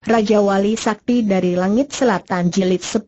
Raja Wali Sakti dari Langit Selatan Jilid 10.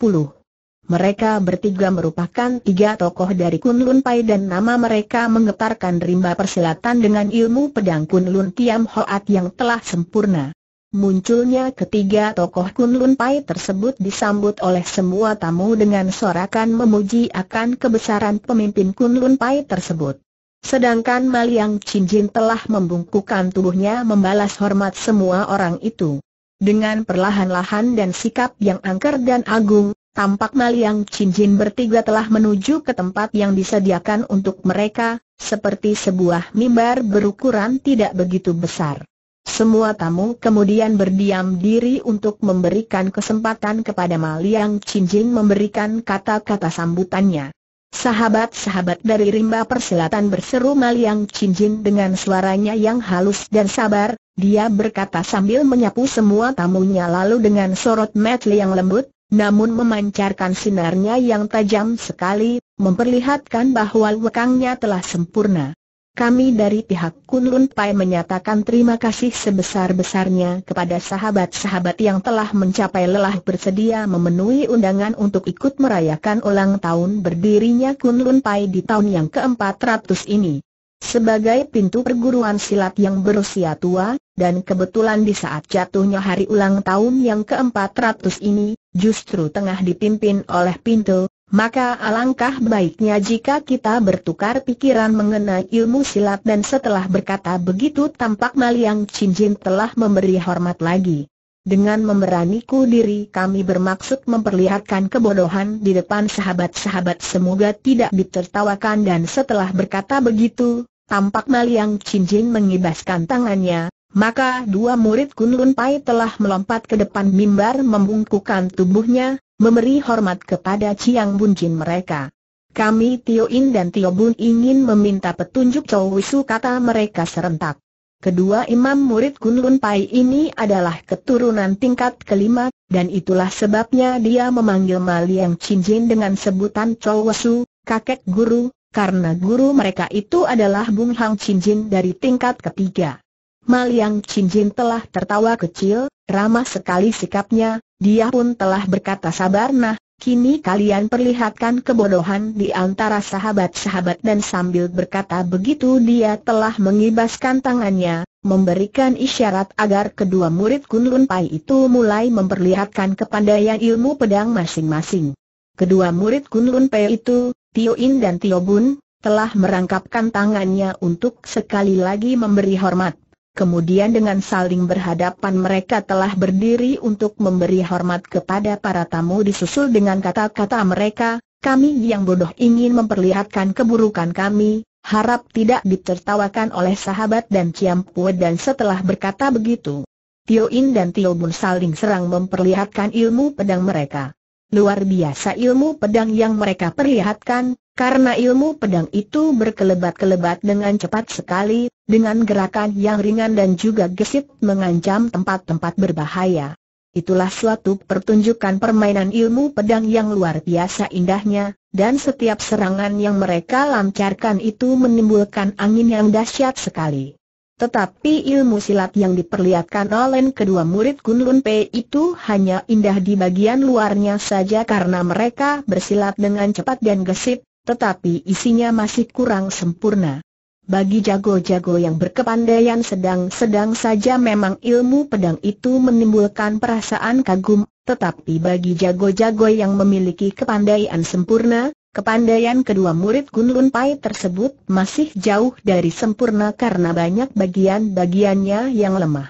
Mereka bertiga merupakan tiga tokoh dari Kunlun Pai dan nama mereka menggetarkan rimba persilatan dengan ilmu pedang Kunlun Tiam Hoat yang telah sempurna. Munculnya ketiga tokoh Kunlun Pai tersebut disambut oleh semua tamu dengan sorakan memuji akan kebesaran pemimpin Kunlun Pai tersebut. Sedangkan Maliang Jin telah membungkukkan tubuhnya membalas hormat semua orang itu. Dengan perlahan-lahan dan sikap yang angker dan agung, tampak Maliang Cincin bertiga telah menuju ke tempat yang disediakan untuk mereka, seperti sebuah mimbar berukuran tidak begitu besar. Semua tamu kemudian berdiam diri untuk memberikan kesempatan kepada Maliang Cincin memberikan kata-kata sambutannya. Sahabat-sahabat dari rimba persilatan berseru Maliang Cincin dengan suaranya yang halus dan sabar, dia berkata sambil menyapu semua tamunya lalu dengan sorot mata yang lembut, namun memancarkan sinarnya yang tajam sekali, memperlihatkan bahwa wekangnya telah sempurna. Kami dari pihak Kunlun Pai menyatakan terima kasih sebesar-besarnya kepada sahabat-sahabat yang telah mencapai lelah bersedia memenuhi undangan untuk ikut merayakan ulang tahun berdirinya Kunlun Pai di tahun yang keempat ratus ini. Sebagai pintu perguruan silat yang berusia tua, dan kebetulan di saat jatuhnya hari ulang tahun yang ke-400 ini, justru tengah dipimpin oleh pintu, maka alangkah baiknya jika kita bertukar pikiran mengenai ilmu silat dan setelah berkata begitu tampak Maliang Cincin telah memberi hormat lagi. Dengan memberaniku diri kami bermaksud memperlihatkan kebodohan di depan sahabat-sahabat semoga tidak ditertawakan dan setelah berkata begitu, Tampak Maliang Cincin mengibaskan tangannya, maka dua murid Kunlun Pai telah melompat ke depan mimbar membungkukan tubuhnya, memberi hormat kepada Ciang Bunjin mereka. Kami Tio In dan Tio Bun ingin meminta petunjuk Chow Wisu kata mereka serentak. Kedua imam murid Kunlun Pai ini adalah keturunan tingkat kelima, dan itulah sebabnya dia memanggil Maliang Cincin dengan sebutan Chow Wisu, kakek guru, karena guru mereka itu adalah Bung Hang Chin Jin dari tingkat ketiga. Maliang Jin telah tertawa kecil, ramah sekali sikapnya, dia pun telah berkata sabar nah, kini kalian perlihatkan kebodohan di antara sahabat-sahabat dan sambil berkata begitu dia telah mengibaskan tangannya, memberikan isyarat agar kedua murid Kun Lun Pai itu mulai memperlihatkan kepandaian ilmu pedang masing-masing. Kedua murid Kun Lun Pai itu, Tio In dan Tio Bun, telah merangkapkan tangannya untuk sekali lagi memberi hormat. Kemudian dengan saling berhadapan mereka telah berdiri untuk memberi hormat kepada para tamu disusul dengan kata-kata mereka, kami yang bodoh ingin memperlihatkan keburukan kami, harap tidak ditertawakan oleh sahabat dan Ciam puat dan setelah berkata begitu. Tio In dan Tio Bun saling serang memperlihatkan ilmu pedang mereka. Luar biasa ilmu pedang yang mereka perlihatkan, karena ilmu pedang itu berkelebat-kelebat dengan cepat sekali, dengan gerakan yang ringan dan juga gesit mengancam tempat-tempat berbahaya. Itulah suatu pertunjukan permainan ilmu pedang yang luar biasa indahnya, dan setiap serangan yang mereka lancarkan itu menimbulkan angin yang dahsyat sekali. Tetapi ilmu silat yang diperlihatkan oleh kedua murid Kunlun Pei itu hanya indah di bagian luarnya saja karena mereka bersilat dengan cepat dan gesit, tetapi isinya masih kurang sempurna. Bagi jago-jago yang berkepandaian sedang-sedang saja memang ilmu pedang itu menimbulkan perasaan kagum, tetapi bagi jago-jago yang memiliki kepandaian sempurna, Kepandaian kedua murid Gunlun Pai tersebut masih jauh dari sempurna karena banyak bagian-bagiannya yang lemah.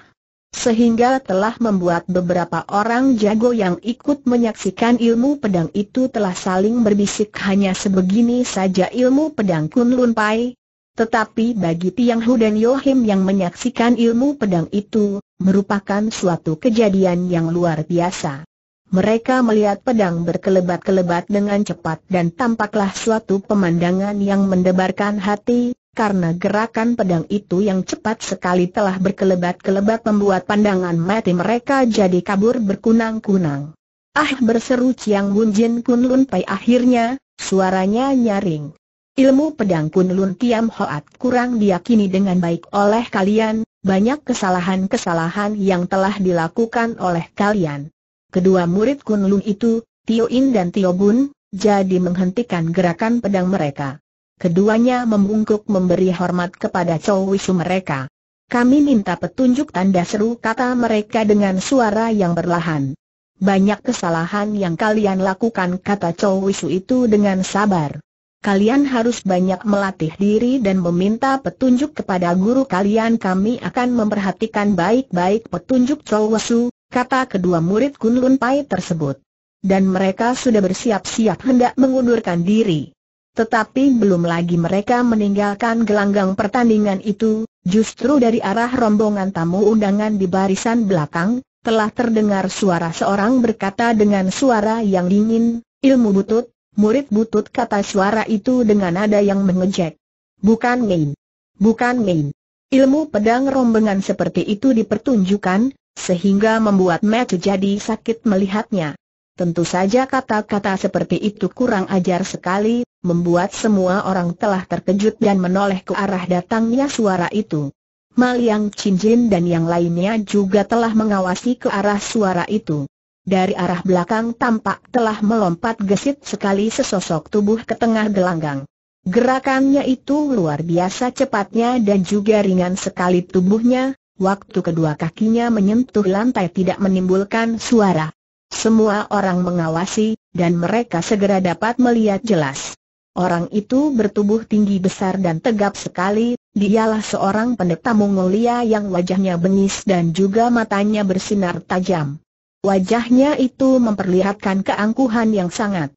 Sehingga telah membuat beberapa orang jago yang ikut menyaksikan ilmu pedang itu telah saling berbisik hanya sebegini saja ilmu pedang Kunlun Pai. Tetapi bagi Tiang Hu dan Yohim yang menyaksikan ilmu pedang itu, merupakan suatu kejadian yang luar biasa mereka melihat pedang berkelebat-kelebat dengan cepat dan tampaklah suatu pemandangan yang mendebarkan hati, karena gerakan pedang itu yang cepat sekali telah berkelebat-kelebat membuat pandangan mati mereka jadi kabur berkunang-kunang. Ah berseru Chiang Hun Jin Kun Lun Pai akhirnya, suaranya nyaring. Ilmu pedang Kun Lun Kiam Hoat kurang diyakini dengan baik oleh kalian, banyak kesalahan-kesalahan yang telah dilakukan oleh kalian. Kedua murid Kunlun itu, Tio In dan Tio Bun, jadi menghentikan gerakan pedang mereka. Keduanya membungkuk memberi hormat kepada Chow Wishu mereka. Kami minta petunjuk tanda seru kata mereka dengan suara yang berlahan. Banyak kesalahan yang kalian lakukan kata Chow Wishu itu dengan sabar. Kalian harus banyak melatih diri dan meminta petunjuk kepada guru kalian kami akan memperhatikan baik-baik petunjuk Chow Wishu, kata kedua murid Kunlun Pai tersebut. Dan mereka sudah bersiap-siap hendak mengundurkan diri. Tetapi belum lagi mereka meninggalkan gelanggang pertandingan itu, justru dari arah rombongan tamu undangan di barisan belakang, telah terdengar suara seorang berkata dengan suara yang dingin, ilmu butut, murid butut kata suara itu dengan nada yang mengejek. Bukan main. Bukan main. Ilmu pedang rombongan seperti itu dipertunjukkan, sehingga membuat Matthew jadi sakit melihatnya. Tentu saja kata-kata seperti itu kurang ajar sekali, membuat semua orang telah terkejut dan menoleh ke arah datangnya suara itu. Maliang Cincin dan yang lainnya juga telah mengawasi ke arah suara itu. Dari arah belakang tampak telah melompat gesit sekali sesosok tubuh ke tengah gelanggang. Gerakannya itu luar biasa cepatnya dan juga ringan sekali tubuhnya, waktu kedua kakinya menyentuh lantai tidak menimbulkan suara. Semua orang mengawasi, dan mereka segera dapat melihat jelas. Orang itu bertubuh tinggi besar dan tegap sekali, dialah seorang pendeta Mongolia yang wajahnya bengis dan juga matanya bersinar tajam. Wajahnya itu memperlihatkan keangkuhan yang sangat.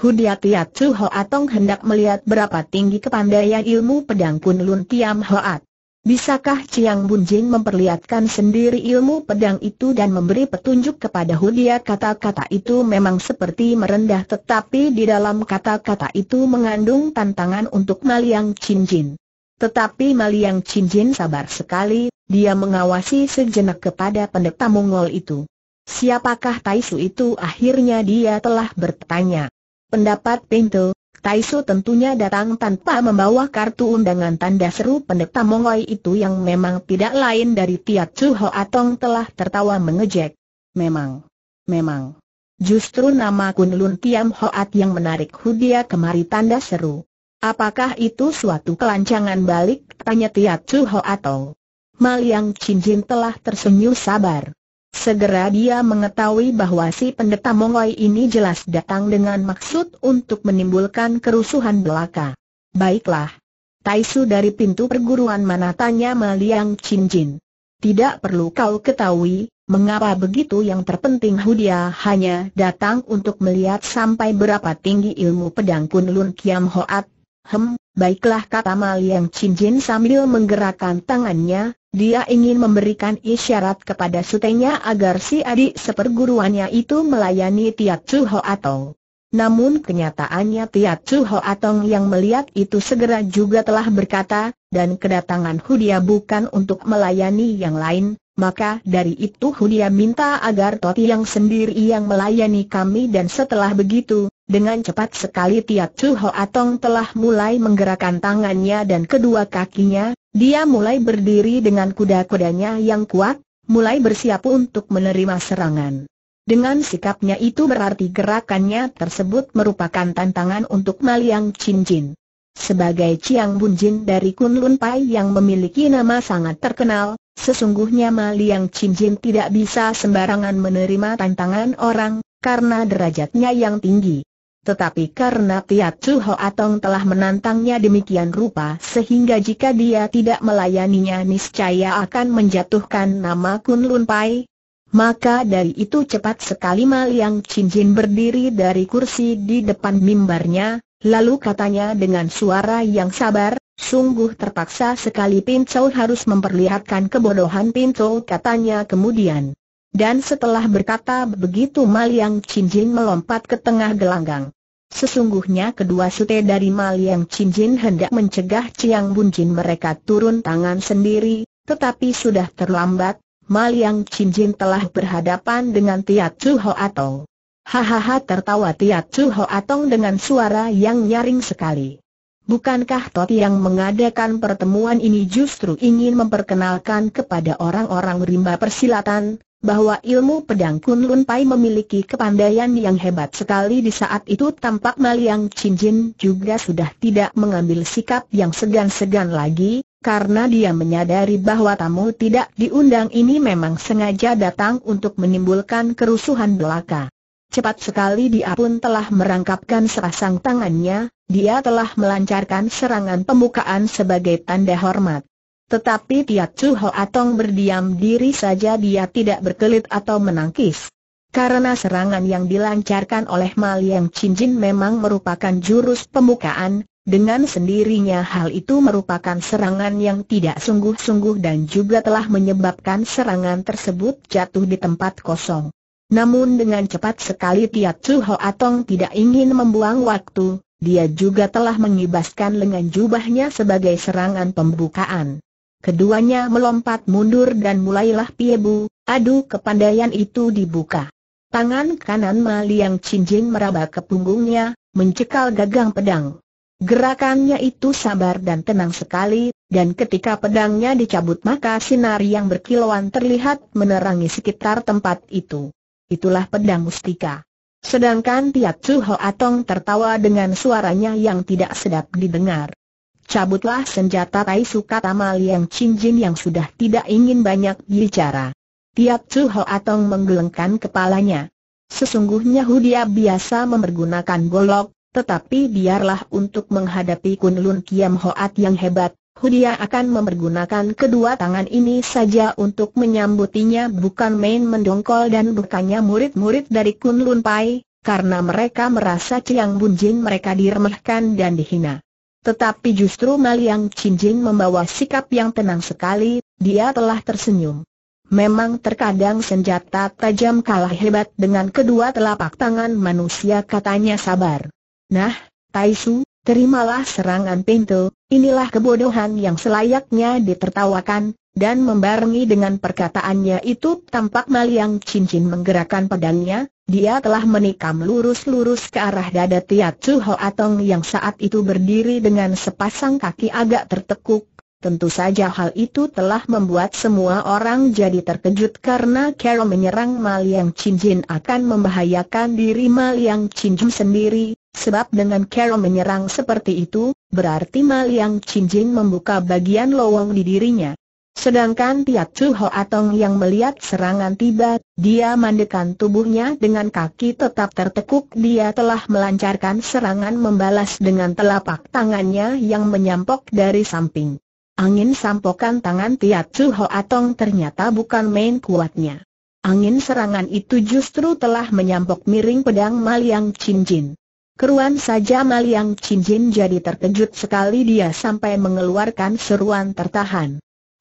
Hudiatiat Chu Hoatong hendak melihat berapa tinggi kepandaian ilmu pedang Kunlun Tiam Hoat. Bisakah Chiang Bunjing memperlihatkan sendiri ilmu pedang itu dan memberi petunjuk kepada Hudia kata-kata itu memang seperti merendah tetapi di dalam kata-kata itu mengandung tantangan untuk Maliang Jin. Tetapi Maliang Jin sabar sekali, dia mengawasi sejenak kepada pendeta Mongol itu. Siapakah Taisu itu akhirnya dia telah bertanya. Pendapat Pinto, Taiso tentunya datang tanpa membawa kartu undangan tanda seru pendeta Mongoi itu yang memang tidak lain dari Tiat Chu Ho Atong telah tertawa mengejek. Memang, memang. Justru nama Kunlun Tiam Hoat yang menarik Hudia kemari tanda seru. Apakah itu suatu kelancangan balik? Tanya Tiat Chu Ho Atong. Maliang Jin telah tersenyum sabar. Segera dia mengetahui bahwa si pendeta Mongoi ini jelas datang dengan maksud untuk menimbulkan kerusuhan belaka. Baiklah. Taisu dari pintu perguruan mana tanya Chin Jin. Tidak perlu kau ketahui, mengapa begitu yang terpenting Hudia hanya datang untuk melihat sampai berapa tinggi ilmu pedang Kunlun Kiam Hoat. Hem, baiklah kata Maliang Jin sambil menggerakkan tangannya, dia ingin memberikan isyarat kepada sutenya agar si adik seperguruannya itu melayani Tiat Chu Ho Atong. Namun kenyataannya Tiat Chu Ho Atong yang melihat itu segera juga telah berkata, dan kedatangan Hudia bukan untuk melayani yang lain, maka dari itu Hudia minta agar Toti yang sendiri yang melayani kami dan setelah begitu, dengan cepat sekali Tiat Chu Ho Atong telah mulai menggerakkan tangannya dan kedua kakinya, dia mulai berdiri dengan kuda-kudanya yang kuat, mulai bersiap untuk menerima serangan. Dengan sikapnya itu berarti gerakannya tersebut merupakan tantangan untuk Maliang Chin Jin. Sebagai Chiang Bun Jin dari Kunlun Pai yang memiliki nama sangat terkenal, sesungguhnya Maliang Chin Jin tidak bisa sembarangan menerima tantangan orang, karena derajatnya yang tinggi. Tetapi karena Tiat Chu Atong telah menantangnya demikian rupa sehingga jika dia tidak melayaninya niscaya akan menjatuhkan nama Kun Lun Pai, maka dari itu cepat sekali Mal Yang Cincin berdiri dari kursi di depan mimbarnya, lalu katanya dengan suara yang sabar, sungguh terpaksa sekali Pin Chou harus memperlihatkan kebodohan Pin Chou katanya kemudian. Dan setelah berkata begitu Maliang Cincin melompat ke tengah gelanggang. Sesungguhnya kedua sute dari Maliang Cincin hendak mencegah Chiang Bunjin mereka turun tangan sendiri, tetapi sudah terlambat, Maliang Cincin telah berhadapan dengan Tiat Chu Ho Atong. Hahaha tertawa Tiat Chu Ho Atong dengan suara yang nyaring sekali. Bukankah Toti yang mengadakan pertemuan ini justru ingin memperkenalkan kepada orang-orang rimba persilatan, bahwa ilmu pedang Kunlun Pai memiliki kepandaian yang hebat sekali di saat itu tampak Maliang Cincin juga sudah tidak mengambil sikap yang segan-segan lagi, karena dia menyadari bahwa tamu tidak diundang ini memang sengaja datang untuk menimbulkan kerusuhan belaka. Cepat sekali dia pun telah merangkapkan serasang tangannya, dia telah melancarkan serangan pembukaan sebagai tanda hormat. Tetapi Tiacu Hoatong berdiam diri saja dia tidak berkelit atau menangkis. Karena serangan yang dilancarkan oleh Mal Yang Cinjin memang merupakan jurus pembukaan, dengan sendirinya hal itu merupakan serangan yang tidak sungguh-sungguh dan juga telah menyebabkan serangan tersebut jatuh di tempat kosong. Namun dengan cepat sekali Ho Atong tidak ingin membuang waktu, dia juga telah mengibaskan lengan jubahnya sebagai serangan pembukaan keduanya melompat mundur dan mulailah piebu, adu kepandaian itu dibuka. Tangan kanan Maliang Liang Cincin meraba ke punggungnya, mencekal gagang pedang. Gerakannya itu sabar dan tenang sekali, dan ketika pedangnya dicabut maka sinar yang berkilauan terlihat menerangi sekitar tempat itu. Itulah pedang mustika. Sedangkan Tiat Chu Ho Atong tertawa dengan suaranya yang tidak sedap didengar. Cabutlah senjata Tai Sukatama Liang Cinjin yang sudah tidak ingin banyak bicara. Tiap Chu Ho Atong menggelengkan kepalanya. Sesungguhnya Dia biasa memergunakan golok, tetapi biarlah untuk menghadapi Kunlun Kiam Hoat yang hebat, Hudia akan memergunakan kedua tangan ini saja untuk menyambutinya bukan main mendongkol dan bukannya murid-murid dari Kunlun Pai, karena mereka merasa Ciang Jin mereka diremehkan dan dihina. Tetapi justru Maliang Cincin membawa sikap yang tenang sekali, dia telah tersenyum. Memang terkadang senjata tajam kalah hebat dengan kedua telapak tangan manusia katanya sabar. Nah, Taisu, terimalah serangan pintu, inilah kebodohan yang selayaknya ditertawakan, dan membarengi dengan perkataannya itu tampak Maliang Cincin menggerakkan pedangnya, dia telah menikam lurus-lurus ke arah dada Tiat Chu Ho Atong yang saat itu berdiri dengan sepasang kaki agak tertekuk. Tentu saja hal itu telah membuat semua orang jadi terkejut karena Carol menyerang Maliang Cincin akan membahayakan diri Maliang Cincin sendiri, sebab dengan Carol menyerang seperti itu, berarti Maliang Cincin membuka bagian lowong di dirinya. Sedangkan Tiat Chu Ho Atong yang melihat serangan tiba, dia mandekan tubuhnya dengan kaki tetap tertekuk dia telah melancarkan serangan membalas dengan telapak tangannya yang menyampok dari samping. Angin sampokan tangan Tiat Chu Ho Atong ternyata bukan main kuatnya. Angin serangan itu justru telah menyampok miring pedang Maliang Jin Keruan saja Maliang Jin jadi terkejut sekali dia sampai mengeluarkan seruan tertahan.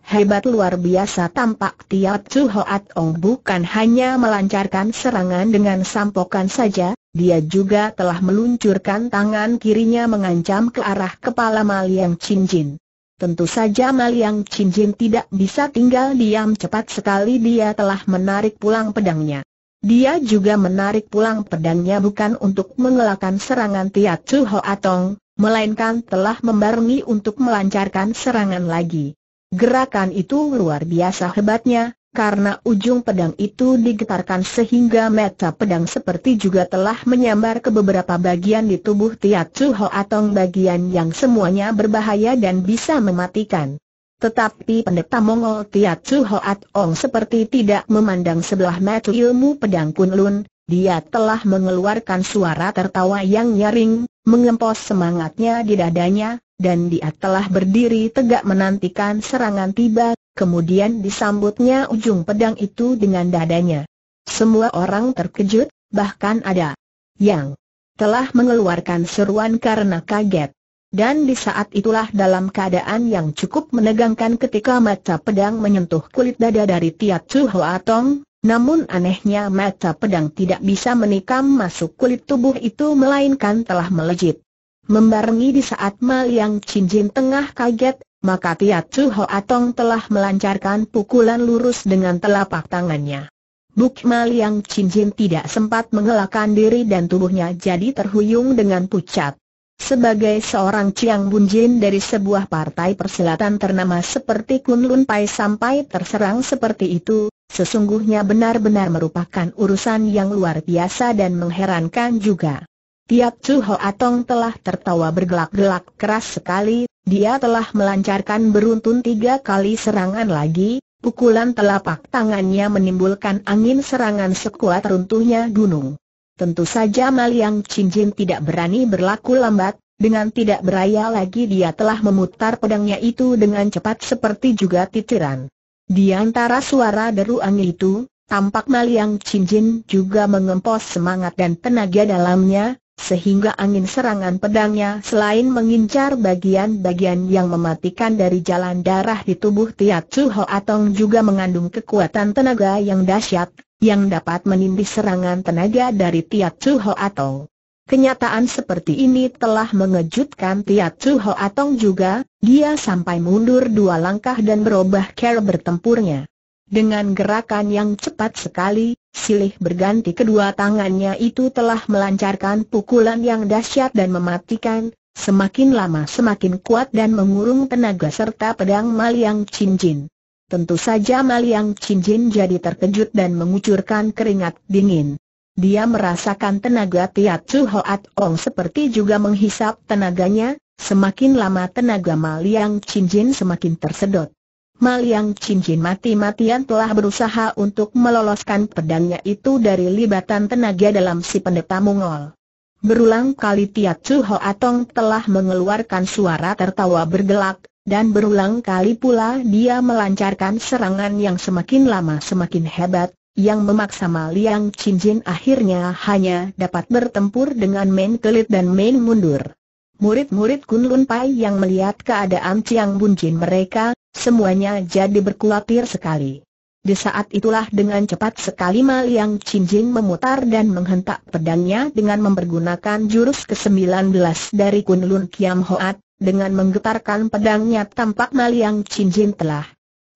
Hebat luar biasa tampak Tiap Chu Hoat Ong bukan hanya melancarkan serangan dengan sampokan saja, dia juga telah meluncurkan tangan kirinya mengancam ke arah kepala Maliang Cincin. Tentu saja Maliang Cincin tidak bisa tinggal diam cepat sekali dia telah menarik pulang pedangnya. Dia juga menarik pulang pedangnya bukan untuk mengelakkan serangan Tiat Chu Ong, melainkan telah membarengi untuk melancarkan serangan lagi. Gerakan itu luar biasa hebatnya, karena ujung pedang itu digetarkan sehingga meta pedang seperti juga telah menyambar ke beberapa bagian di tubuh Tiat Chu Atong bagian yang semuanya berbahaya dan bisa mematikan. Tetapi pendeta Mongol Tiat Chu Atong seperti tidak memandang sebelah mata ilmu pedang kunlun, dia telah mengeluarkan suara tertawa yang nyaring, mengempos semangatnya di dadanya, dan dia telah berdiri tegak menantikan serangan tiba, kemudian disambutnya ujung pedang itu dengan dadanya. Semua orang terkejut, bahkan ada yang telah mengeluarkan seruan karena kaget. Dan di saat itulah dalam keadaan yang cukup menegangkan ketika mata pedang menyentuh kulit dada dari Tiat Chu Hoa Tong, namun anehnya mata pedang tidak bisa menikam masuk kulit tubuh itu melainkan telah melejit. Membarengi di saat Ma Liang Cincin tengah kaget, maka Tia Chu Ho Atong telah melancarkan pukulan lurus dengan telapak tangannya. Buk Ma Liang Cincin tidak sempat mengelakkan diri dan tubuhnya jadi terhuyung dengan pucat. Sebagai seorang Chiang Bunjin dari sebuah partai perselatan ternama seperti Kun Lun Pai sampai terserang seperti itu, sesungguhnya benar-benar merupakan urusan yang luar biasa dan mengherankan juga. Tiap Chu Ho Atong telah tertawa bergelak-gelak keras sekali, dia telah melancarkan beruntun tiga kali serangan lagi, pukulan telapak tangannya menimbulkan angin serangan sekuat runtuhnya gunung. Tentu saja Maliang Cincin tidak berani berlaku lambat, dengan tidak beraya lagi dia telah memutar pedangnya itu dengan cepat seperti juga titiran. Di antara suara deru angin itu, tampak Maliang Cincin juga mengempos semangat dan tenaga dalamnya, sehingga angin serangan pedangnya selain mengincar bagian-bagian yang mematikan dari jalan darah di tubuh Tiat Chu Atong juga mengandung kekuatan tenaga yang dahsyat, yang dapat menindih serangan tenaga dari Tiat Chu Atong. Kenyataan seperti ini telah mengejutkan Tiat Chu Atong juga, dia sampai mundur dua langkah dan berubah cara bertempurnya. Dengan gerakan yang cepat sekali, silih berganti kedua tangannya itu telah melancarkan pukulan yang dahsyat dan mematikan, semakin lama semakin kuat dan mengurung tenaga serta pedang Maliang Cincin. Tentu saja Maliang Cincin jadi terkejut dan mengucurkan keringat dingin. Dia merasakan tenaga Tiat Chu Hoat Ong seperti juga menghisap tenaganya, semakin lama tenaga Maliang Cincin semakin tersedot. Maliang cincin mati-matian telah berusaha untuk meloloskan pedangnya itu dari libatan tenaga dalam si pendeta Mongol. Berulang kali Tiat Chu Atong telah mengeluarkan suara tertawa bergelak, dan berulang kali pula dia melancarkan serangan yang semakin lama semakin hebat, yang memaksa Maliang Cincin akhirnya hanya dapat bertempur dengan main kelit dan main mundur. Murid-murid Kunlun Pai yang melihat keadaan Ciang Bunjin mereka, semuanya jadi berkulatir sekali. Di saat itulah dengan cepat sekali Ma Liang memutar dan menghentak pedangnya dengan mempergunakan jurus ke-19 dari Kunlun Kiam Hoat, dengan menggetarkan pedangnya tampak Ma Liang telah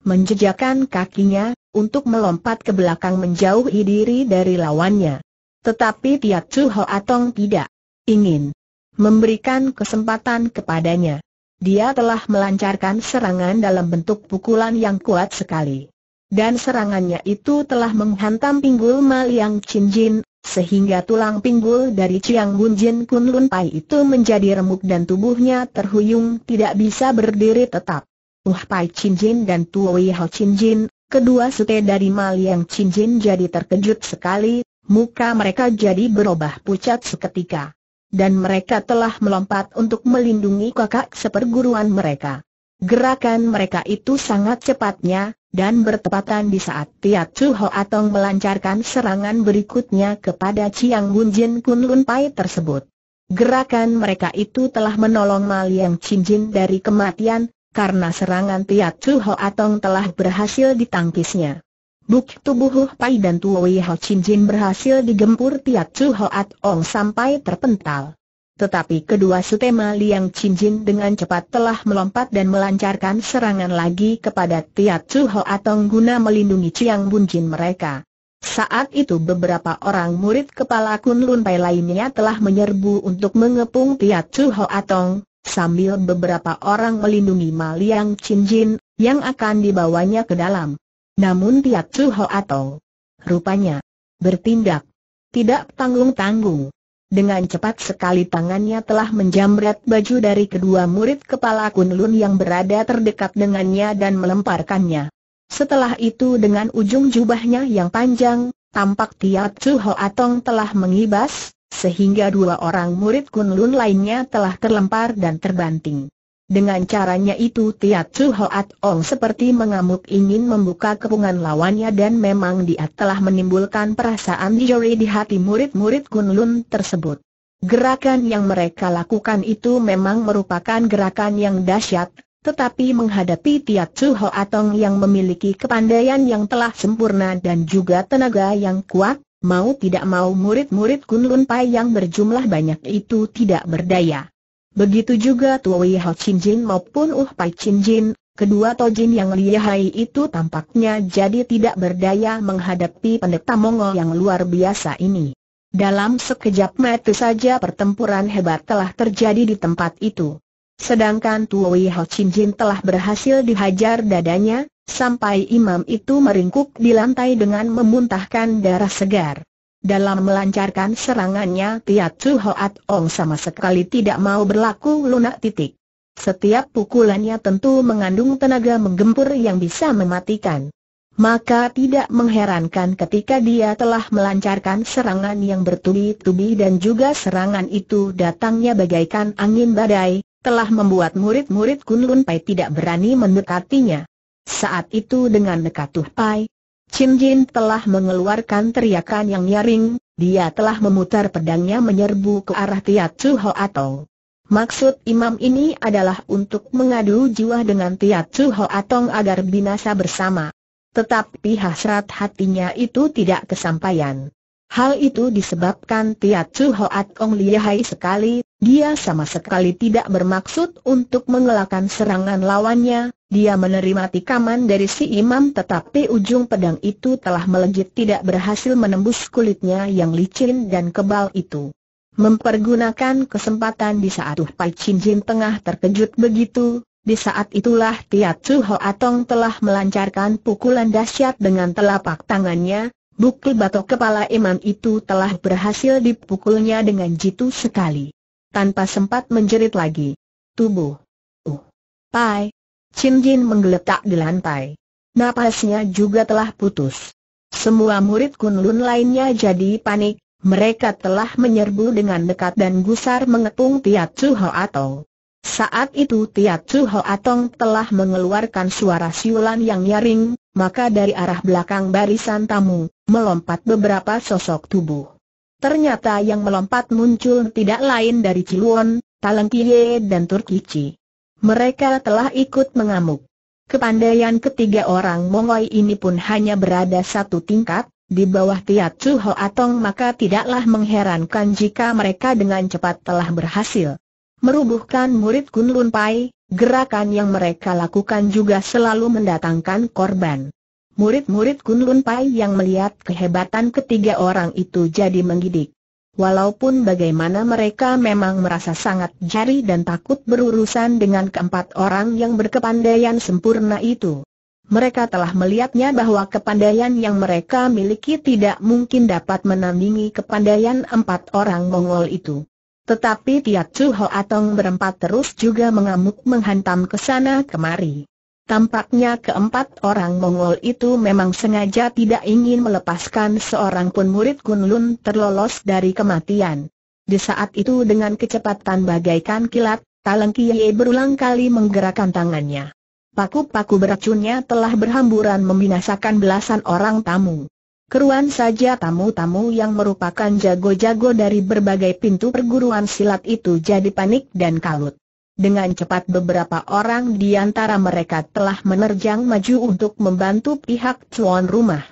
menjejakan kakinya, untuk melompat ke belakang menjauhi diri dari lawannya. Tetapi Tiat Chu Hoatong tidak ingin memberikan kesempatan kepadanya. Dia telah melancarkan serangan dalam bentuk pukulan yang kuat sekali. Dan serangannya itu telah menghantam pinggul Maliang Chin Jin, sehingga tulang pinggul dari Chiang Bun Jin Kun Lun itu menjadi remuk dan tubuhnya terhuyung tidak bisa berdiri tetap. Uh Pai Chin dan Tuoi Hao Chin Jin, kedua sute dari Maliang Chin Jin jadi terkejut sekali, muka mereka jadi berubah pucat seketika dan mereka telah melompat untuk melindungi kakak seperguruan mereka. Gerakan mereka itu sangat cepatnya, dan bertepatan di saat Tiat Chu Ho Atong melancarkan serangan berikutnya kepada Chiang Hun Jin Kun Lun Pai tersebut. Gerakan mereka itu telah menolong Ma Liang Chin Jin dari kematian, karena serangan Tiat Chu Ho Atong telah berhasil ditangkisnya. Buk tubuh Hu Pai dan Tuoi Ho Chin Jin berhasil digempur Tiat Chu Hoat Ong sampai terpental. Tetapi kedua sutema Liang Chin Jin dengan cepat telah melompat dan melancarkan serangan lagi kepada Tiat Chu Hoat Ong guna melindungi Chiang Bun Jin mereka. Saat itu beberapa orang murid kepala Kunlun Pai lainnya telah menyerbu untuk mengepung Tiat Chu Ho Atong, sambil beberapa orang melindungi Ma Liang Chin Jin, yang akan dibawanya ke dalam. Namun tiap Chu Ho atau rupanya, bertindak, tidak tanggung-tanggung. Dengan cepat sekali tangannya telah menjamret baju dari kedua murid kepala Kunlun yang berada terdekat dengannya dan melemparkannya. Setelah itu dengan ujung jubahnya yang panjang, tampak Tiat Chu Ho Atong telah mengibas, sehingga dua orang murid Kunlun lainnya telah terlempar dan terbanting. Dengan caranya itu Tia Chu Hoat Ong seperti mengamuk ingin membuka kepungan lawannya dan memang dia telah menimbulkan perasaan jeri di hati murid-murid Kunlun tersebut. Gerakan yang mereka lakukan itu memang merupakan gerakan yang dahsyat, tetapi menghadapi Tia Chu Hoat Ong yang memiliki kepandaian yang telah sempurna dan juga tenaga yang kuat, mau tidak mau murid-murid Kunlun Pai yang berjumlah banyak itu tidak berdaya. Begitu juga Tuwi Ho Chin Jin maupun Uh Pai Chin Jin, kedua Tojin yang lihai itu tampaknya jadi tidak berdaya menghadapi pendeta Mongol yang luar biasa ini. Dalam sekejap mata saja pertempuran hebat telah terjadi di tempat itu. Sedangkan Tuwi Ho Chin Jin telah berhasil dihajar dadanya, sampai imam itu meringkuk di lantai dengan memuntahkan darah segar. Dalam melancarkan serangannya Tiat Chu Hoat Ong sama sekali tidak mau berlaku lunak titik. Setiap pukulannya tentu mengandung tenaga menggempur yang bisa mematikan. Maka tidak mengherankan ketika dia telah melancarkan serangan yang bertubi-tubi dan juga serangan itu datangnya bagaikan angin badai, telah membuat murid-murid Kunlun Pai tidak berani mendekatinya. Saat itu dengan dekat Tuh Pai, Chin Jin telah mengeluarkan teriakan yang nyaring, dia telah memutar pedangnya menyerbu ke arah Tiat Chu Ho Atong. Maksud imam ini adalah untuk mengadu jiwa dengan Tiat Chu Ho Atong agar binasa bersama. Tetapi hasrat hatinya itu tidak kesampaian. Hal itu disebabkan Tia Chu Hoat Ong lihai sekali, dia sama sekali tidak bermaksud untuk mengelakkan serangan lawannya, dia menerima tikaman dari si imam tetapi ujung pedang itu telah melejit tidak berhasil menembus kulitnya yang licin dan kebal itu. Mempergunakan kesempatan di saat Uh Pai Chin Jin tengah terkejut begitu, di saat itulah Tia Chu Hoatong telah melancarkan pukulan dahsyat dengan telapak tangannya, Bukti batok kepala imam itu telah berhasil dipukulnya dengan jitu sekali. Tanpa sempat menjerit lagi. Tubuh. Uh. Pai. Chin Jin menggeletak di lantai. Napasnya juga telah putus. Semua murid Kunlun lainnya jadi panik, mereka telah menyerbu dengan dekat dan gusar mengepung Tiat Hao atau. Saat itu Tiat Tiacu Atong telah mengeluarkan suara siulan yang nyaring, maka dari arah belakang barisan tamu, melompat beberapa sosok tubuh. Ternyata yang melompat muncul tidak lain dari Ciluon, Talengkiye dan Turkici. Mereka telah ikut mengamuk. Kepandaian ketiga orang Mongoy ini pun hanya berada satu tingkat, di bawah Tiat Chu Ho Atong maka tidaklah mengherankan jika mereka dengan cepat telah berhasil merubuhkan murid Kunlun Pai, gerakan yang mereka lakukan juga selalu mendatangkan korban. Murid-murid Kunlun Pai yang melihat kehebatan ketiga orang itu jadi menggidik. Walaupun bagaimana mereka memang merasa sangat jari dan takut berurusan dengan keempat orang yang berkepandaian sempurna itu. Mereka telah melihatnya bahwa kepandaian yang mereka miliki tidak mungkin dapat menandingi kepandaian empat orang Mongol itu. Tetapi Tiat Chu Ho Atong berempat terus juga mengamuk menghantam ke sana kemari. Tampaknya keempat orang Mongol itu memang sengaja tidak ingin melepaskan seorang pun murid Kunlun terlolos dari kematian. Di saat itu dengan kecepatan bagaikan kilat, Talang Kiai berulang kali menggerakkan tangannya. Paku-paku beracunnya telah berhamburan membinasakan belasan orang tamu. Keruan saja tamu-tamu yang merupakan jago-jago dari berbagai pintu perguruan silat itu jadi panik dan kalut. Dengan cepat beberapa orang di antara mereka telah menerjang maju untuk membantu pihak tuan rumah.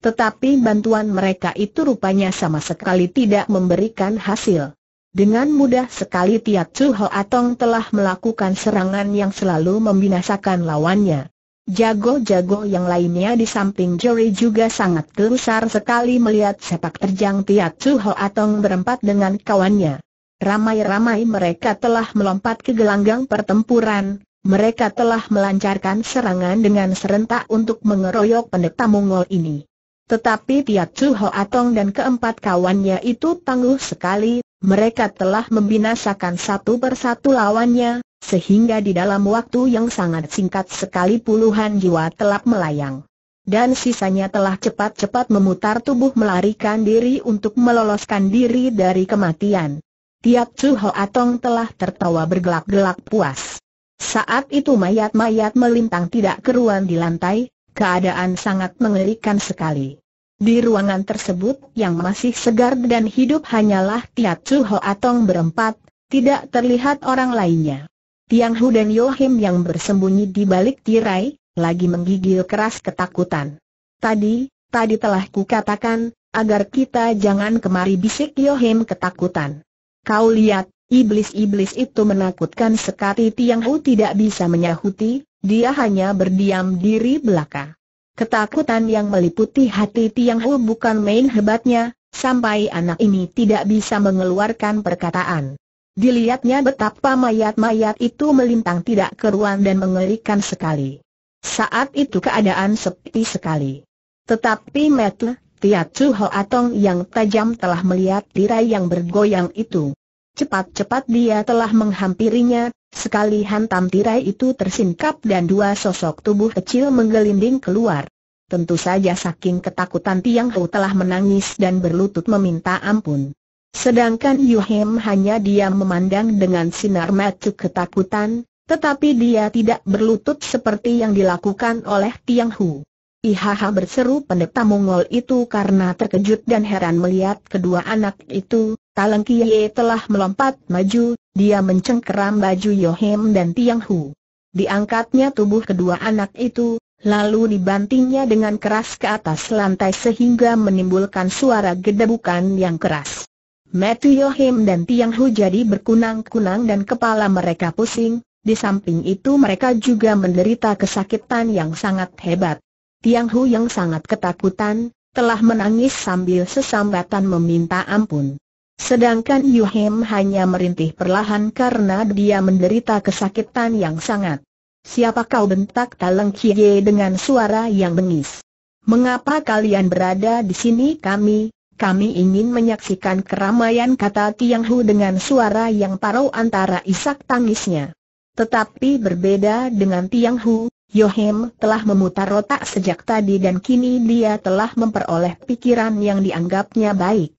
Tetapi bantuan mereka itu rupanya sama sekali tidak memberikan hasil. Dengan mudah sekali Tiat Chu Ho Atong telah melakukan serangan yang selalu membinasakan lawannya. Jago-jago yang lainnya di samping Jory juga sangat gelisar sekali melihat sepak terjang Tiat Su Atong berempat dengan kawannya. Ramai-ramai mereka telah melompat ke gelanggang pertempuran, mereka telah melancarkan serangan dengan serentak untuk mengeroyok pendeta Mongol ini. Tetapi Tiat Su Atong dan keempat kawannya itu tangguh sekali, mereka telah membinasakan satu persatu lawannya, sehingga di dalam waktu yang sangat singkat sekali puluhan jiwa telah melayang. Dan sisanya telah cepat-cepat memutar tubuh melarikan diri untuk meloloskan diri dari kematian. Tiap Chu Atong telah tertawa bergelak-gelak puas. Saat itu mayat-mayat melintang tidak keruan di lantai, keadaan sangat mengerikan sekali. Di ruangan tersebut yang masih segar dan hidup hanyalah Tiap Chu Atong berempat, tidak terlihat orang lainnya. Tiang Hu dan Yohim yang bersembunyi di balik tirai, lagi menggigil keras ketakutan. Tadi, tadi telah ku katakan, agar kita jangan kemari bisik Yohim ketakutan. Kau lihat, iblis-iblis itu menakutkan sekali Tiang Hu tidak bisa menyahuti, dia hanya berdiam diri belaka. Ketakutan yang meliputi hati Tiang Hu bukan main hebatnya, sampai anak ini tidak bisa mengeluarkan perkataan. Dilihatnya betapa mayat-mayat itu melintang tidak keruan dan mengerikan sekali. Saat itu keadaan sepi sekali. Tetapi Metle, Tiat Chu Atong yang tajam telah melihat tirai yang bergoyang itu. Cepat-cepat dia telah menghampirinya, sekali hantam tirai itu tersingkap dan dua sosok tubuh kecil menggelinding keluar. Tentu saja saking ketakutan Tiang Hou telah menangis dan berlutut meminta ampun. Sedangkan Yuhim hanya diam memandang dengan sinar mata ketakutan, tetapi dia tidak berlutut seperti yang dilakukan oleh Tiang Hu. Ihaha berseru pendeta Mongol itu karena terkejut dan heran melihat kedua anak itu, Talang Kie telah melompat maju, dia mencengkeram baju Yohem dan Tiang Hu. Diangkatnya tubuh kedua anak itu, lalu dibantingnya dengan keras ke atas lantai sehingga menimbulkan suara gedebukan yang keras. Matthew Yohim dan Tiang Hu jadi berkunang-kunang dan kepala mereka pusing, di samping itu mereka juga menderita kesakitan yang sangat hebat. Tiang Hu yang sangat ketakutan, telah menangis sambil sesambatan meminta ampun. Sedangkan Yohim hanya merintih perlahan karena dia menderita kesakitan yang sangat. Siapa kau bentak Taleng Kie dengan suara yang bengis? Mengapa kalian berada di sini kami, kami ingin menyaksikan keramaian kata Tiang Hu dengan suara yang parau antara isak tangisnya. Tetapi berbeda dengan Tiang Hu, Yohem telah memutar otak sejak tadi dan kini dia telah memperoleh pikiran yang dianggapnya baik.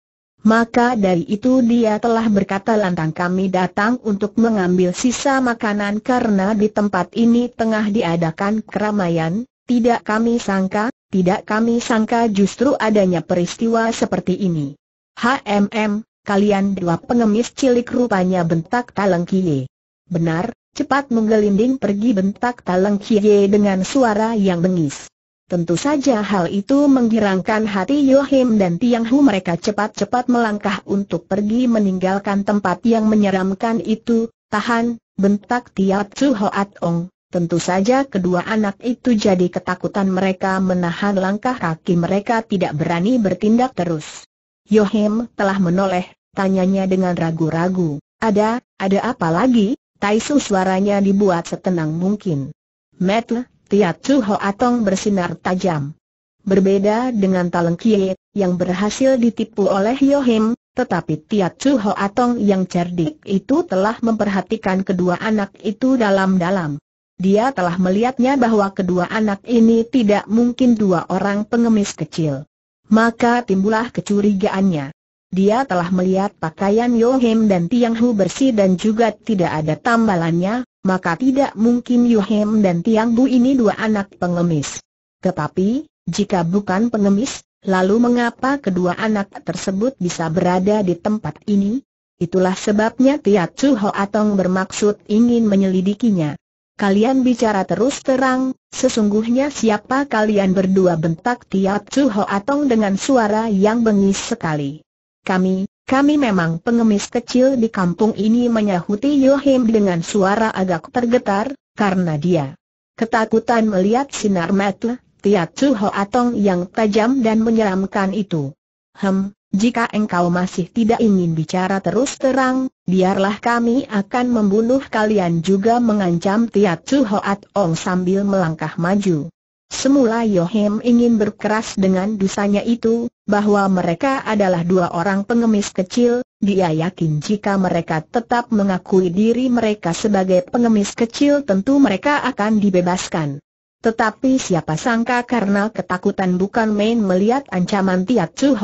Maka dari itu dia telah berkata lantang kami datang untuk mengambil sisa makanan karena di tempat ini tengah diadakan keramaian, tidak kami sangka, tidak kami sangka justru adanya peristiwa seperti ini. HMM, kalian dua pengemis cilik rupanya bentak Taleng Kie. Benar, cepat menggelinding pergi bentak Taleng Kie dengan suara yang bengis. Tentu saja hal itu menggirangkan hati Yohim dan Tiang Hu mereka cepat-cepat melangkah untuk pergi meninggalkan tempat yang menyeramkan itu, tahan, bentak Tiat Chu Hoat Ong. Tentu saja kedua anak itu jadi ketakutan mereka menahan langkah kaki mereka tidak berani bertindak terus. Yohim telah menoleh, tanyanya dengan ragu-ragu. Ada, ada apa lagi? Taisu suaranya dibuat setenang mungkin. Metle, Tiat Chu atong bersinar tajam. Berbeda dengan Taleng Kie, yang berhasil ditipu oleh Yohim, tetapi Tiat Chu atong yang cerdik itu telah memperhatikan kedua anak itu dalam-dalam. Dia telah melihatnya bahwa kedua anak ini tidak mungkin dua orang pengemis kecil. Maka timbullah kecurigaannya. Dia telah melihat pakaian Yohim dan Tiang Hu bersih dan juga tidak ada tambalannya, maka tidak mungkin Yohim dan Tiang Bu ini dua anak pengemis. Tetapi, jika bukan pengemis, Lalu mengapa kedua anak tersebut bisa berada di tempat ini? Itulah sebabnya Tia Chu Ho Atong bermaksud ingin menyelidikinya kalian bicara terus terang, sesungguhnya siapa kalian berdua bentak Tiat Chu Atong dengan suara yang bengis sekali. Kami, kami memang pengemis kecil di kampung ini menyahuti Yohim dengan suara agak tergetar, karena dia ketakutan melihat sinar mata Tiat Chu Atong yang tajam dan menyeramkan itu. Hem, jika engkau masih tidak ingin bicara terus terang, biarlah kami akan membunuh kalian juga mengancam Tiat Chu Hoat Ong sambil melangkah maju. Semula Yohem ingin berkeras dengan dosanya itu, bahwa mereka adalah dua orang pengemis kecil, dia yakin jika mereka tetap mengakui diri mereka sebagai pengemis kecil tentu mereka akan dibebaskan. Tetapi siapa sangka karena ketakutan bukan main melihat ancaman Tiat Chu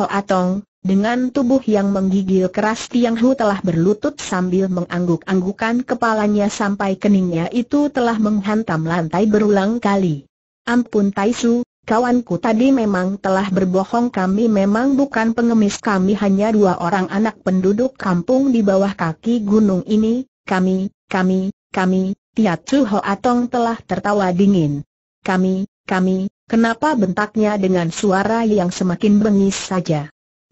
dengan tubuh yang menggigil keras Tiang Hu telah berlutut sambil mengangguk-anggukan kepalanya sampai keningnya itu telah menghantam lantai berulang kali. Ampun Tai Su, kawanku tadi memang telah berbohong kami memang bukan pengemis kami hanya dua orang anak penduduk kampung di bawah kaki gunung ini, kami, kami, kami, Ho Atong telah tertawa dingin. Kami, kami, kenapa bentaknya dengan suara yang semakin bengis saja?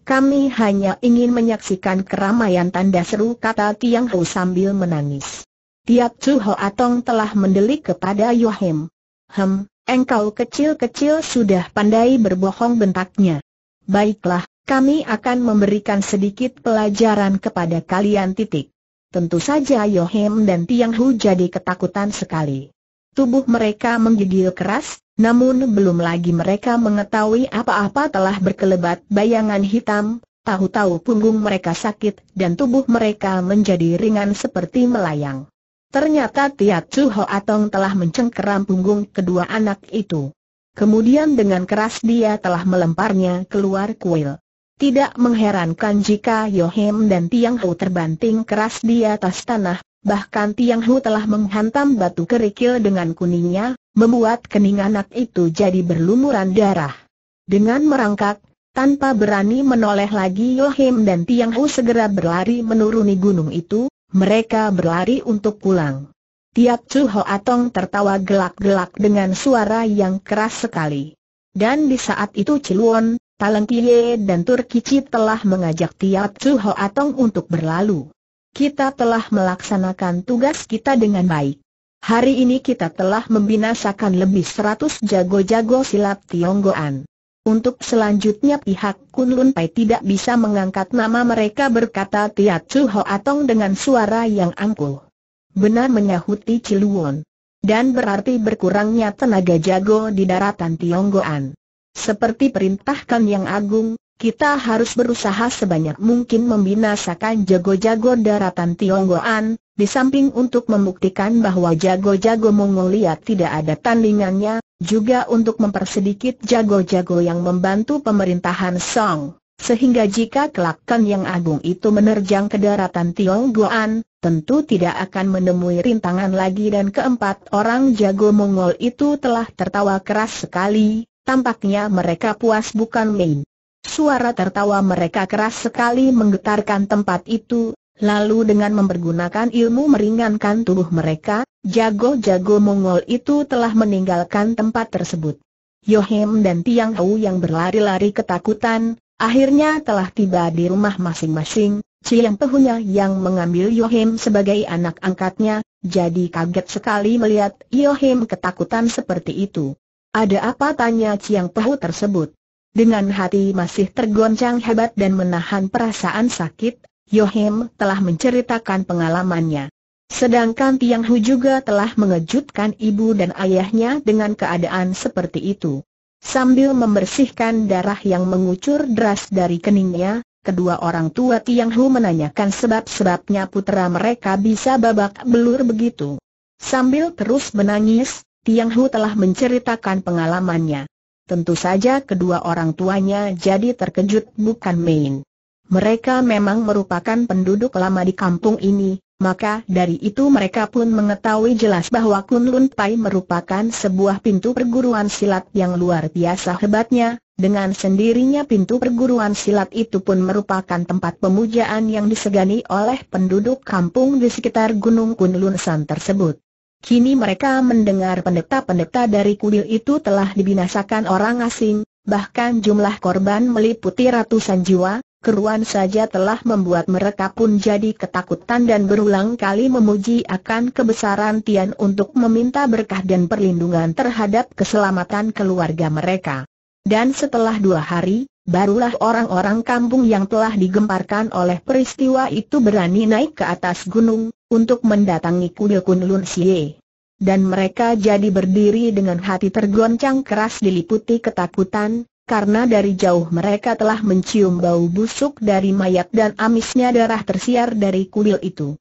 Kami hanya ingin menyaksikan keramaian tanda seru kata Tiang Hu sambil menangis. Tiap Chu Ho Atong telah mendelik kepada Yohem. Hem, engkau kecil-kecil sudah pandai berbohong bentaknya. Baiklah, kami akan memberikan sedikit pelajaran kepada kalian titik. Tentu saja Yohem dan Tiang Hu jadi ketakutan sekali. Tubuh mereka menggigil keras, namun belum lagi mereka mengetahui apa-apa telah berkelebat bayangan hitam, tahu-tahu punggung mereka sakit dan tubuh mereka menjadi ringan seperti melayang. Ternyata Tiat Chu Atong telah mencengkeram punggung kedua anak itu. Kemudian dengan keras dia telah melemparnya keluar kuil. Tidak mengherankan jika Yohem dan Tiang Hu terbanting keras di atas tanah, bahkan Tiang Hu telah menghantam batu kerikil dengan kuningnya, membuat kening anak itu jadi berlumuran darah. Dengan merangkak, tanpa berani menoleh lagi Yohim dan Tiang Hu segera berlari menuruni gunung itu, mereka berlari untuk pulang. Tiap Chu Ho Atong tertawa gelak-gelak dengan suara yang keras sekali. Dan di saat itu Ciluon, Kie dan Turkici telah mengajak Tiap Chu Ho Atong untuk berlalu. Kita telah melaksanakan tugas kita dengan baik. Hari ini kita telah membinasakan lebih seratus jago-jago silat Tionggoan. Untuk selanjutnya pihak Kunlun Pai tidak bisa mengangkat nama mereka berkata Tia Chu Ho Atong dengan suara yang angkuh. Benar menyahuti Ciluon. Dan berarti berkurangnya tenaga jago di daratan Tionggoan. Seperti perintahkan yang agung, kita harus berusaha sebanyak mungkin membinasakan jago-jago daratan Tionggoan, di samping untuk membuktikan bahwa jago-jago Mongolia tidak ada tandingannya, juga untuk mempersedikit jago-jago yang membantu pemerintahan Song. Sehingga jika kelakkan yang agung itu menerjang ke daratan Tionggoan, tentu tidak akan menemui rintangan lagi dan keempat orang jago Mongol itu telah tertawa keras sekali, tampaknya mereka puas bukan main. Suara tertawa mereka keras sekali menggetarkan tempat itu, lalu dengan mempergunakan ilmu meringankan tubuh mereka, jago-jago Mongol itu telah meninggalkan tempat tersebut. Yohem dan Tiang Hau yang berlari-lari ketakutan, akhirnya telah tiba di rumah masing-masing, Ciang Pehunya yang mengambil Yohem sebagai anak angkatnya, jadi kaget sekali melihat Yohem ketakutan seperti itu. Ada apa tanya Ciang Pehu tersebut? Dengan hati masih tergoncang hebat dan menahan perasaan sakit, Yohim telah menceritakan pengalamannya. Sedangkan Tiang Hu juga telah mengejutkan ibu dan ayahnya dengan keadaan seperti itu. Sambil membersihkan darah yang mengucur deras dari keningnya, kedua orang tua Tiang Hu menanyakan sebab-sebabnya putra mereka bisa babak belur begitu. Sambil terus menangis, Tiang Hu telah menceritakan pengalamannya. Tentu saja kedua orang tuanya jadi terkejut bukan main. Mereka memang merupakan penduduk lama di kampung ini, maka dari itu mereka pun mengetahui jelas bahwa Kunlun Pai merupakan sebuah pintu perguruan silat yang luar biasa hebatnya, dengan sendirinya pintu perguruan silat itu pun merupakan tempat pemujaan yang disegani oleh penduduk kampung di sekitar Gunung Lun San tersebut. Kini mereka mendengar pendeta-pendeta dari kuil itu telah dibinasakan orang asing, bahkan jumlah korban meliputi ratusan jiwa, keruan saja telah membuat mereka pun jadi ketakutan dan berulang kali memuji akan kebesaran Tian untuk meminta berkah dan perlindungan terhadap keselamatan keluarga mereka. Dan setelah dua hari, barulah orang-orang kampung yang telah digemparkan oleh peristiwa itu berani naik ke atas gunung, untuk mendatangi kuil Kunlun Sye. Dan mereka jadi berdiri dengan hati tergoncang keras diliputi ketakutan, karena dari jauh mereka telah mencium bau busuk dari mayat dan amisnya darah tersiar dari kuil itu.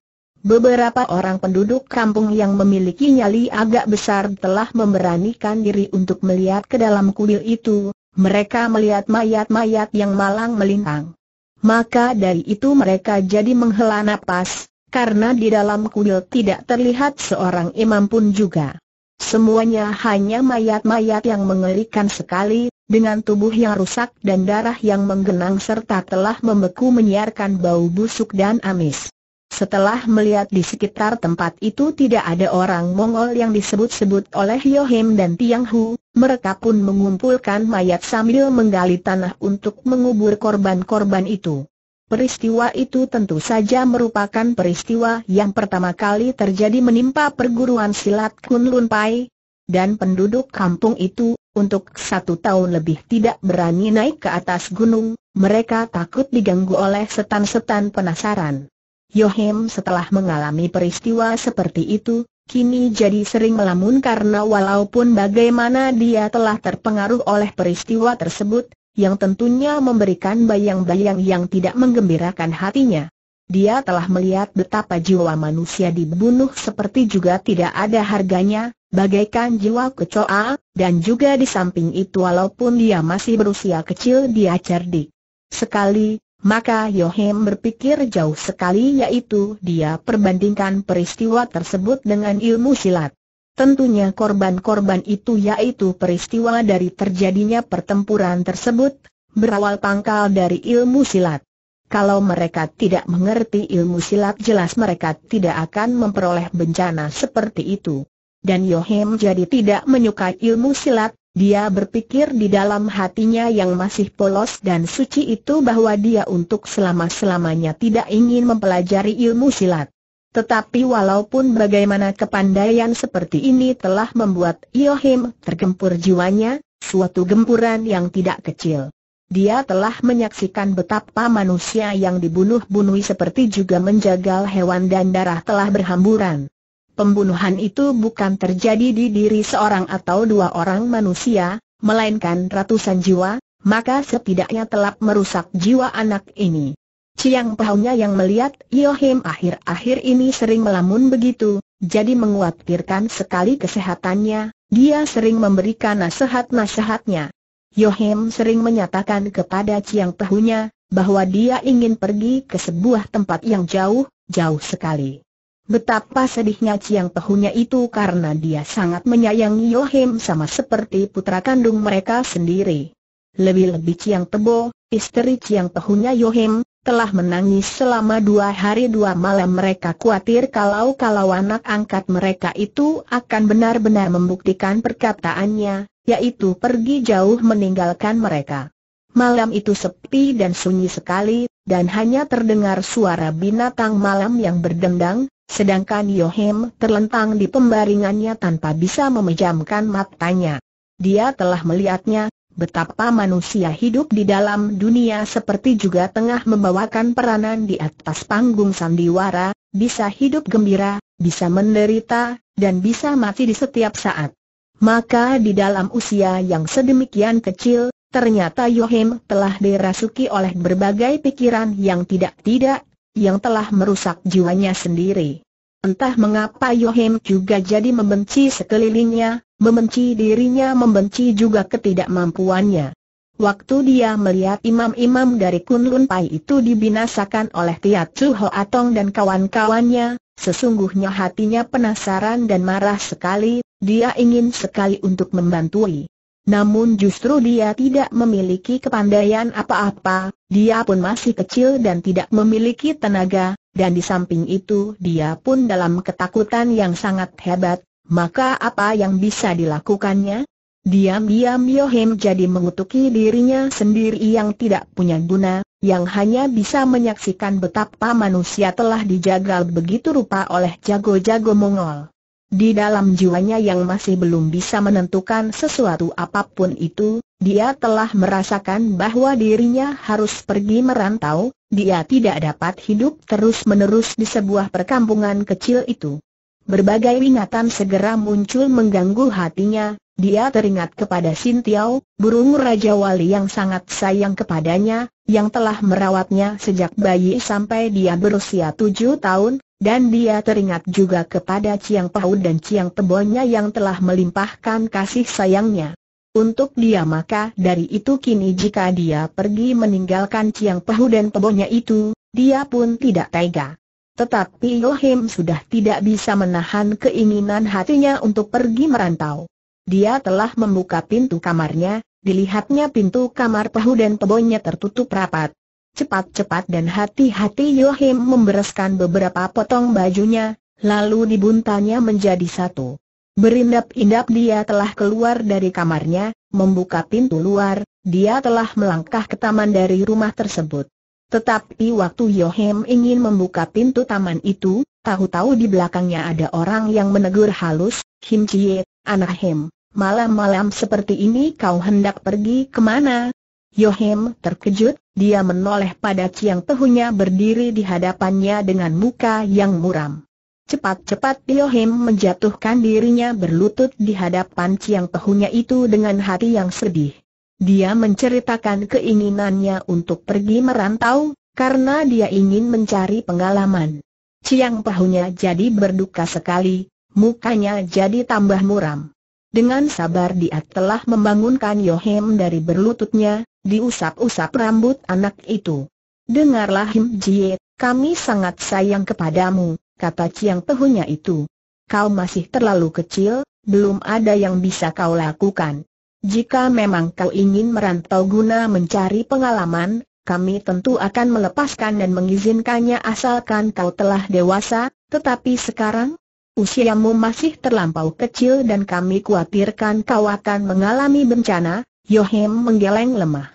Beberapa orang penduduk kampung yang memiliki nyali agak besar telah memberanikan diri untuk melihat ke dalam kuil itu, mereka melihat mayat-mayat yang malang melintang. Maka dari itu mereka jadi menghela napas, karena di dalam kuil tidak terlihat seorang imam pun juga. Semuanya hanya mayat-mayat yang mengerikan sekali, dengan tubuh yang rusak dan darah yang menggenang serta telah membeku menyiarkan bau busuk dan amis. Setelah melihat di sekitar tempat itu tidak ada orang Mongol yang disebut-sebut oleh Yohim dan Tiang Hu, mereka pun mengumpulkan mayat sambil menggali tanah untuk mengubur korban-korban itu. Peristiwa itu tentu saja merupakan peristiwa yang pertama kali terjadi menimpa perguruan silat Kunlun Pai, dan penduduk kampung itu, untuk satu tahun lebih tidak berani naik ke atas gunung, mereka takut diganggu oleh setan-setan penasaran. Yohem setelah mengalami peristiwa seperti itu, kini jadi sering melamun karena walaupun bagaimana dia telah terpengaruh oleh peristiwa tersebut, yang tentunya memberikan bayang-bayang yang tidak menggembirakan hatinya. Dia telah melihat betapa jiwa manusia dibunuh seperti juga tidak ada harganya, bagaikan jiwa kecoa, dan juga di samping itu walaupun dia masih berusia kecil dia cerdik. Sekali, maka Yohem berpikir jauh sekali yaitu dia perbandingkan peristiwa tersebut dengan ilmu silat. Tentunya korban-korban itu yaitu peristiwa dari terjadinya pertempuran tersebut, berawal pangkal dari ilmu silat. Kalau mereka tidak mengerti ilmu silat jelas mereka tidak akan memperoleh bencana seperti itu. Dan Yohem jadi tidak menyukai ilmu silat, dia berpikir di dalam hatinya yang masih polos dan suci itu bahwa dia untuk selama-selamanya tidak ingin mempelajari ilmu silat. Tetapi walaupun bagaimana kepandaian seperti ini telah membuat Yohim tergempur jiwanya, suatu gempuran yang tidak kecil. Dia telah menyaksikan betapa manusia yang dibunuh-bunuh seperti juga menjagal hewan dan darah telah berhamburan. Pembunuhan itu bukan terjadi di diri seorang atau dua orang manusia, melainkan ratusan jiwa, maka setidaknya telah merusak jiwa anak ini. Ciang Pahongnya yang melihat Yohim akhir-akhir ini sering melamun begitu, jadi menguatirkan sekali kesehatannya, dia sering memberikan nasihat-nasihatnya. Yohim sering menyatakan kepada Ciang Pahunya, bahwa dia ingin pergi ke sebuah tempat yang jauh, jauh sekali. Betapa sedihnya Ciang Pahunya itu karena dia sangat menyayangi Yohim sama seperti putra kandung mereka sendiri. Lebih-lebih Ciang Tebo, istri Ciang Pahunya Yohim, telah menangis selama dua hari dua malam mereka khawatir kalau-kalau anak angkat mereka itu akan benar-benar membuktikan perkataannya, yaitu pergi jauh meninggalkan mereka. Malam itu sepi dan sunyi sekali, dan hanya terdengar suara binatang malam yang berdendang, sedangkan Yohem terlentang di pembaringannya tanpa bisa memejamkan matanya. Dia telah melihatnya, betapa manusia hidup di dalam dunia seperti juga tengah membawakan peranan di atas panggung sandiwara, bisa hidup gembira, bisa menderita, dan bisa mati di setiap saat. Maka di dalam usia yang sedemikian kecil, ternyata Yohim telah dirasuki oleh berbagai pikiran yang tidak-tidak, yang telah merusak jiwanya sendiri. Entah mengapa Yohim juga jadi membenci sekelilingnya, Membenci dirinya membenci juga ketidakmampuannya. Waktu dia melihat imam-imam dari Kunlun Pai itu dibinasakan oleh Tiat Chu Ho Atong dan kawan-kawannya, sesungguhnya hatinya penasaran dan marah sekali, dia ingin sekali untuk membantui. Namun justru dia tidak memiliki kepandaian apa-apa, dia pun masih kecil dan tidak memiliki tenaga, dan di samping itu dia pun dalam ketakutan yang sangat hebat, maka apa yang bisa dilakukannya? Diam-diam Yohim jadi mengutuki dirinya sendiri yang tidak punya guna, yang hanya bisa menyaksikan betapa manusia telah dijagal begitu rupa oleh jago-jago Mongol. Di dalam jiwanya yang masih belum bisa menentukan sesuatu apapun itu, dia telah merasakan bahwa dirinya harus pergi merantau, dia tidak dapat hidup terus-menerus di sebuah perkampungan kecil itu. Berbagai ingatan segera muncul mengganggu hatinya, dia teringat kepada Sin burung Raja Wali yang sangat sayang kepadanya, yang telah merawatnya sejak bayi sampai dia berusia tujuh tahun, dan dia teringat juga kepada Ciang Pau dan Ciang Tebonya yang telah melimpahkan kasih sayangnya. Untuk dia maka dari itu kini jika dia pergi meninggalkan Ciang Pahu dan Tebonya itu, dia pun tidak tega. Tetapi Ilham sudah tidak bisa menahan keinginan hatinya untuk pergi merantau. Dia telah membuka pintu kamarnya, dilihatnya pintu kamar Pahu dan Pebonya tertutup rapat. Cepat-cepat dan hati-hati Ilham membereskan beberapa potong bajunya, lalu dibuntanya menjadi satu. Berindap-indap dia telah keluar dari kamarnya, membuka pintu luar, dia telah melangkah ke taman dari rumah tersebut. Tetapi waktu Yohem ingin membuka pintu taman itu, tahu-tahu di belakangnya ada orang yang menegur halus, Him Chie, anak Hem, malam-malam seperti ini kau hendak pergi kemana? Yohem terkejut, dia menoleh pada Ciang Tehunya berdiri di hadapannya dengan muka yang muram. Cepat-cepat Yohem menjatuhkan dirinya berlutut di hadapan Ciang Tehunya itu dengan hati yang sedih. Dia menceritakan keinginannya untuk pergi merantau, karena dia ingin mencari pengalaman. Ciang pahunya jadi berduka sekali, mukanya jadi tambah muram. Dengan sabar dia telah membangunkan Yohem dari berlututnya, diusap-usap rambut anak itu. Dengarlah Him Jie, kami sangat sayang kepadamu, kata Ciang Pahunya itu. Kau masih terlalu kecil, belum ada yang bisa kau lakukan. Jika memang kau ingin merantau guna mencari pengalaman, kami tentu akan melepaskan dan mengizinkannya asalkan kau telah dewasa, tetapi sekarang, usiamu masih terlampau kecil dan kami khawatirkan kau akan mengalami bencana, Yohem menggeleng lemah.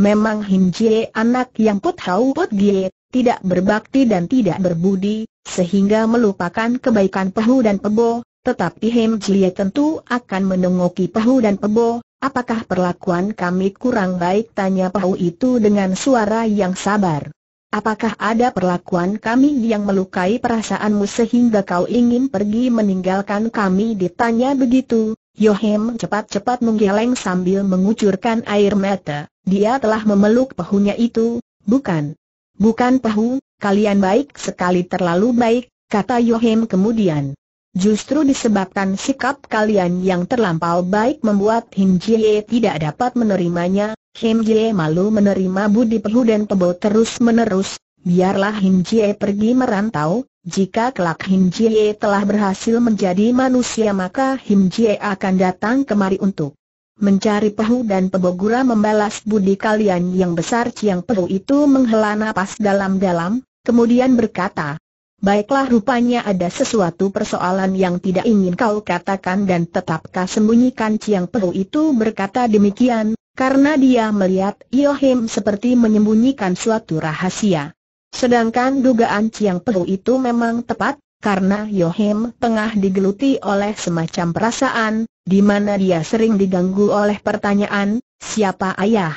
Memang Him Jie anak yang put hau put gie, tidak berbakti dan tidak berbudi, sehingga melupakan kebaikan pehu dan pebo, tetapi Him Jie tentu akan menengoki pehu dan pebo, Apakah perlakuan kami kurang baik? Tanya pau itu dengan suara yang sabar. Apakah ada perlakuan kami yang melukai perasaanmu sehingga kau ingin pergi meninggalkan kami? Ditanya begitu, Yohem cepat-cepat menggeleng sambil mengucurkan air mata. Dia telah memeluk pahunya itu, bukan? Bukan pahu, kalian baik sekali terlalu baik, kata Yohem kemudian. Justru disebabkan sikap kalian yang terlampau baik membuat Him Jie tidak dapat menerimanya, Him Jie malu menerima budi pehu dan pebo terus-menerus, biarlah Him Jie pergi merantau, jika kelak Him Jie telah berhasil menjadi manusia maka Him Jie akan datang kemari untuk mencari pehu dan pebogura membalas budi kalian yang besar Ciang Pehu itu menghela napas dalam-dalam, kemudian berkata, Baiklah rupanya ada sesuatu persoalan yang tidak ingin kau katakan dan tetapkah sembunyikan Ciang Pehu itu berkata demikian, karena dia melihat Yohim seperti menyembunyikan suatu rahasia. Sedangkan dugaan Ciang Pehu itu memang tepat, karena Yohim tengah digeluti oleh semacam perasaan, di mana dia sering diganggu oleh pertanyaan, siapa ayah?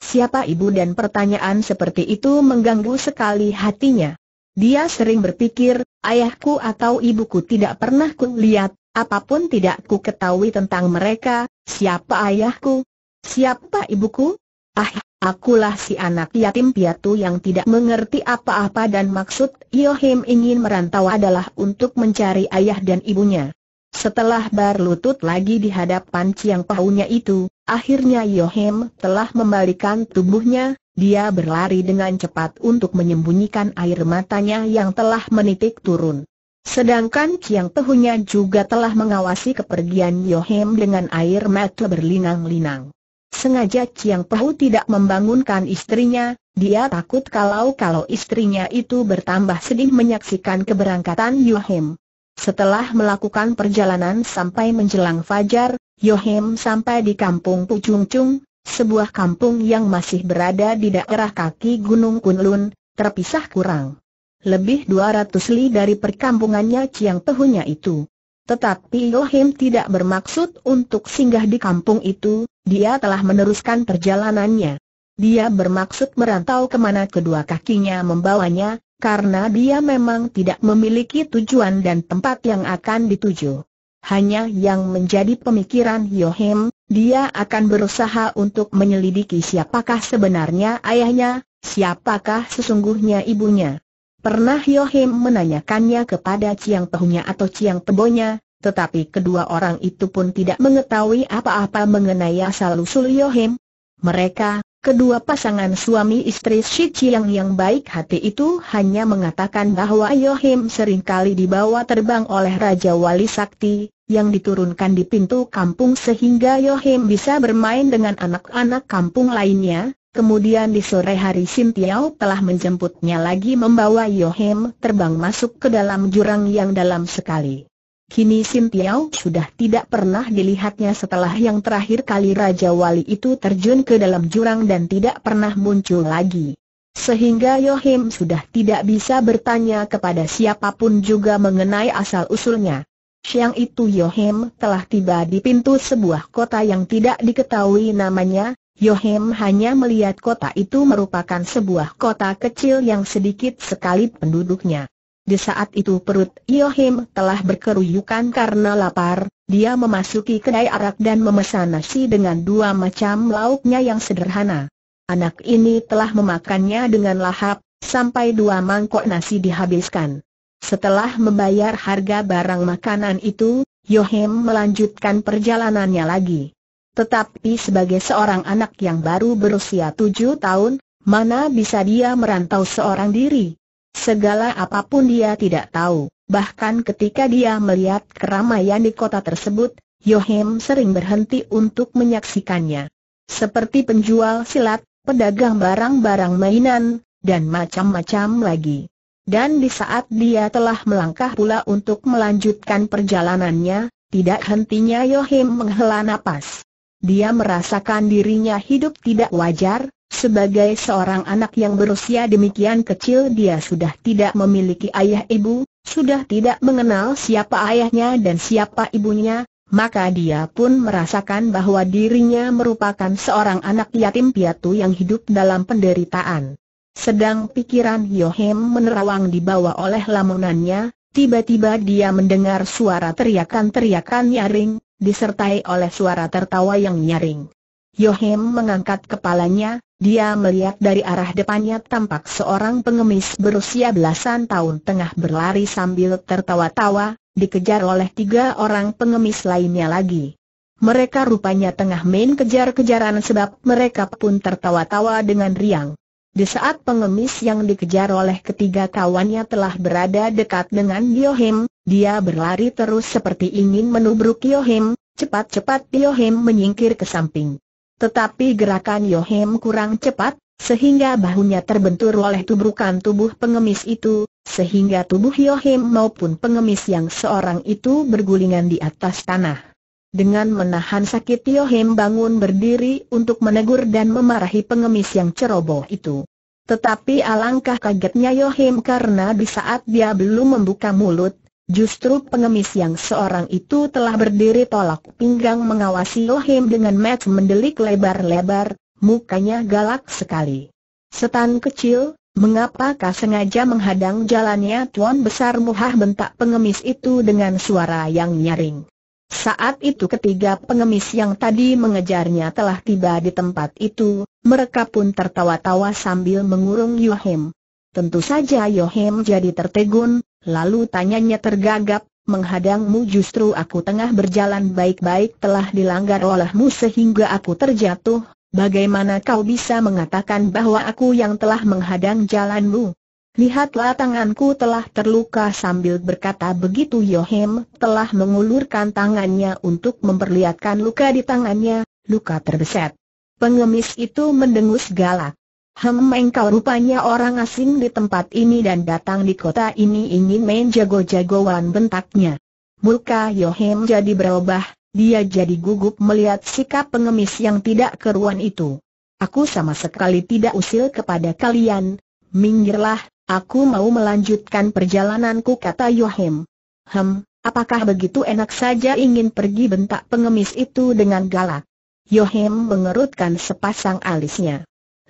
Siapa ibu dan pertanyaan seperti itu mengganggu sekali hatinya. Dia sering berpikir, ayahku atau ibuku tidak pernah kulihat, apapun tidak ku ketahui tentang mereka, siapa ayahku, siapa ibuku. Ah, akulah si anak yatim piatu yang tidak mengerti apa-apa dan maksud Yohim ingin merantau adalah untuk mencari ayah dan ibunya. Setelah berlutut lagi di hadapan Ciang Pahunya itu, akhirnya Yohim telah membalikan tubuhnya, dia berlari dengan cepat untuk menyembunyikan air matanya yang telah menitik turun. Sedangkan Chiang Tehunya juga telah mengawasi kepergian Yohem dengan air mata berlinang-linang. Sengaja Chiang Tehu tidak membangunkan istrinya, dia takut kalau-kalau istrinya itu bertambah sedih menyaksikan keberangkatan Yohem. Setelah melakukan perjalanan sampai menjelang fajar, Yohem sampai di kampung Pucung sebuah kampung yang masih berada di daerah kaki Gunung Kunlun, terpisah kurang lebih 200 li dari perkampungannya Ciang Pehunya itu. Tetapi Yohim tidak bermaksud untuk singgah di kampung itu, dia telah meneruskan perjalanannya. Dia bermaksud merantau kemana kedua kakinya membawanya, karena dia memang tidak memiliki tujuan dan tempat yang akan dituju. Hanya yang menjadi pemikiran Yohim, dia akan berusaha untuk menyelidiki siapakah sebenarnya ayahnya, siapakah sesungguhnya ibunya. Pernah Yohim menanyakannya kepada Ciang Pehunya atau Ciang Pebonya, tetapi kedua orang itu pun tidak mengetahui apa-apa mengenai asal-usul Yohim. Mereka, Kedua pasangan suami istri Shi Chiang yang baik hati itu hanya mengatakan bahwa Yohim seringkali dibawa terbang oleh Raja Wali Sakti, yang diturunkan di pintu kampung sehingga Yohim bisa bermain dengan anak-anak kampung lainnya, Kemudian di sore hari Sim Tiao telah menjemputnya lagi membawa Yohim terbang masuk ke dalam jurang yang dalam sekali. Kini Sim Piao sudah tidak pernah dilihatnya setelah yang terakhir kali Raja Wali itu terjun ke dalam jurang dan tidak pernah muncul lagi. Sehingga Yohim sudah tidak bisa bertanya kepada siapapun juga mengenai asal-usulnya. Siang itu Yohim telah tiba di pintu sebuah kota yang tidak diketahui namanya, Yohim hanya melihat kota itu merupakan sebuah kota kecil yang sedikit sekali penduduknya. Di saat itu perut Yohim telah berkeruyukan karena lapar, dia memasuki kedai arak dan memesan nasi dengan dua macam lauknya yang sederhana. Anak ini telah memakannya dengan lahap, sampai dua mangkok nasi dihabiskan. Setelah membayar harga barang makanan itu, Yohim melanjutkan perjalanannya lagi. Tetapi sebagai seorang anak yang baru berusia tujuh tahun, mana bisa dia merantau seorang diri? Segala apapun dia tidak tahu, bahkan ketika dia melihat keramaian di kota tersebut, Yohim sering berhenti untuk menyaksikannya. Seperti penjual silat, pedagang barang-barang mainan, dan macam-macam lagi. Dan di saat dia telah melangkah pula untuk melanjutkan perjalanannya, tidak hentinya Yohim menghela napas. Dia merasakan dirinya hidup tidak wajar, sebagai seorang anak yang berusia demikian kecil dia sudah tidak memiliki ayah ibu, sudah tidak mengenal siapa ayahnya dan siapa ibunya, maka dia pun merasakan bahwa dirinya merupakan seorang anak yatim piatu yang hidup dalam penderitaan. Sedang pikiran Yohem menerawang dibawa oleh lamunannya, tiba-tiba dia mendengar suara teriakan-teriakan nyaring, disertai oleh suara tertawa yang nyaring. Yohim mengangkat kepalanya, dia melihat dari arah depannya tampak seorang pengemis berusia belasan tahun tengah berlari sambil tertawa-tawa, dikejar oleh tiga orang pengemis lainnya lagi. Mereka rupanya tengah main kejar-kejaran sebab mereka pun tertawa-tawa dengan riang. Di saat pengemis yang dikejar oleh ketiga kawannya telah berada dekat dengan Yohim, dia berlari terus seperti ingin menubruk Yohim, cepat-cepat Yohim menyingkir ke samping. Tetapi gerakan Yohem kurang cepat, sehingga bahunya terbentur oleh tubrukan tubuh pengemis itu, sehingga tubuh Yohem maupun pengemis yang seorang itu bergulingan di atas tanah. Dengan menahan sakit Yohem bangun berdiri untuk menegur dan memarahi pengemis yang ceroboh itu. Tetapi alangkah kagetnya Yohem karena di saat dia belum membuka mulut, Justru pengemis yang seorang itu telah berdiri tolak pinggang mengawasi Lohim dengan mat mendelik lebar-lebar, mukanya galak sekali. Setan kecil, mengapa mengapakah sengaja menghadang jalannya Tuan Besar Muhah bentak pengemis itu dengan suara yang nyaring. Saat itu ketiga pengemis yang tadi mengejarnya telah tiba di tempat itu, mereka pun tertawa-tawa sambil mengurung Yohim. Tentu saja Yohim jadi tertegun, Lalu tanyanya tergagap, menghadangmu justru aku tengah berjalan baik-baik telah dilanggar olehmu sehingga aku terjatuh, bagaimana kau bisa mengatakan bahwa aku yang telah menghadang jalanmu? Lihatlah tanganku telah terluka sambil berkata begitu Yohem telah mengulurkan tangannya untuk memperlihatkan luka di tangannya, luka terbeset. Pengemis itu mendengus galak. Hem engkau rupanya orang asing di tempat ini dan datang di kota ini ingin main jago-jagoan bentaknya. Muka Yohem jadi berubah, dia jadi gugup melihat sikap pengemis yang tidak keruan itu. Aku sama sekali tidak usil kepada kalian, minggirlah, aku mau melanjutkan perjalananku kata Yohem. Hem, apakah begitu enak saja ingin pergi bentak pengemis itu dengan galak? Yohem mengerutkan sepasang alisnya.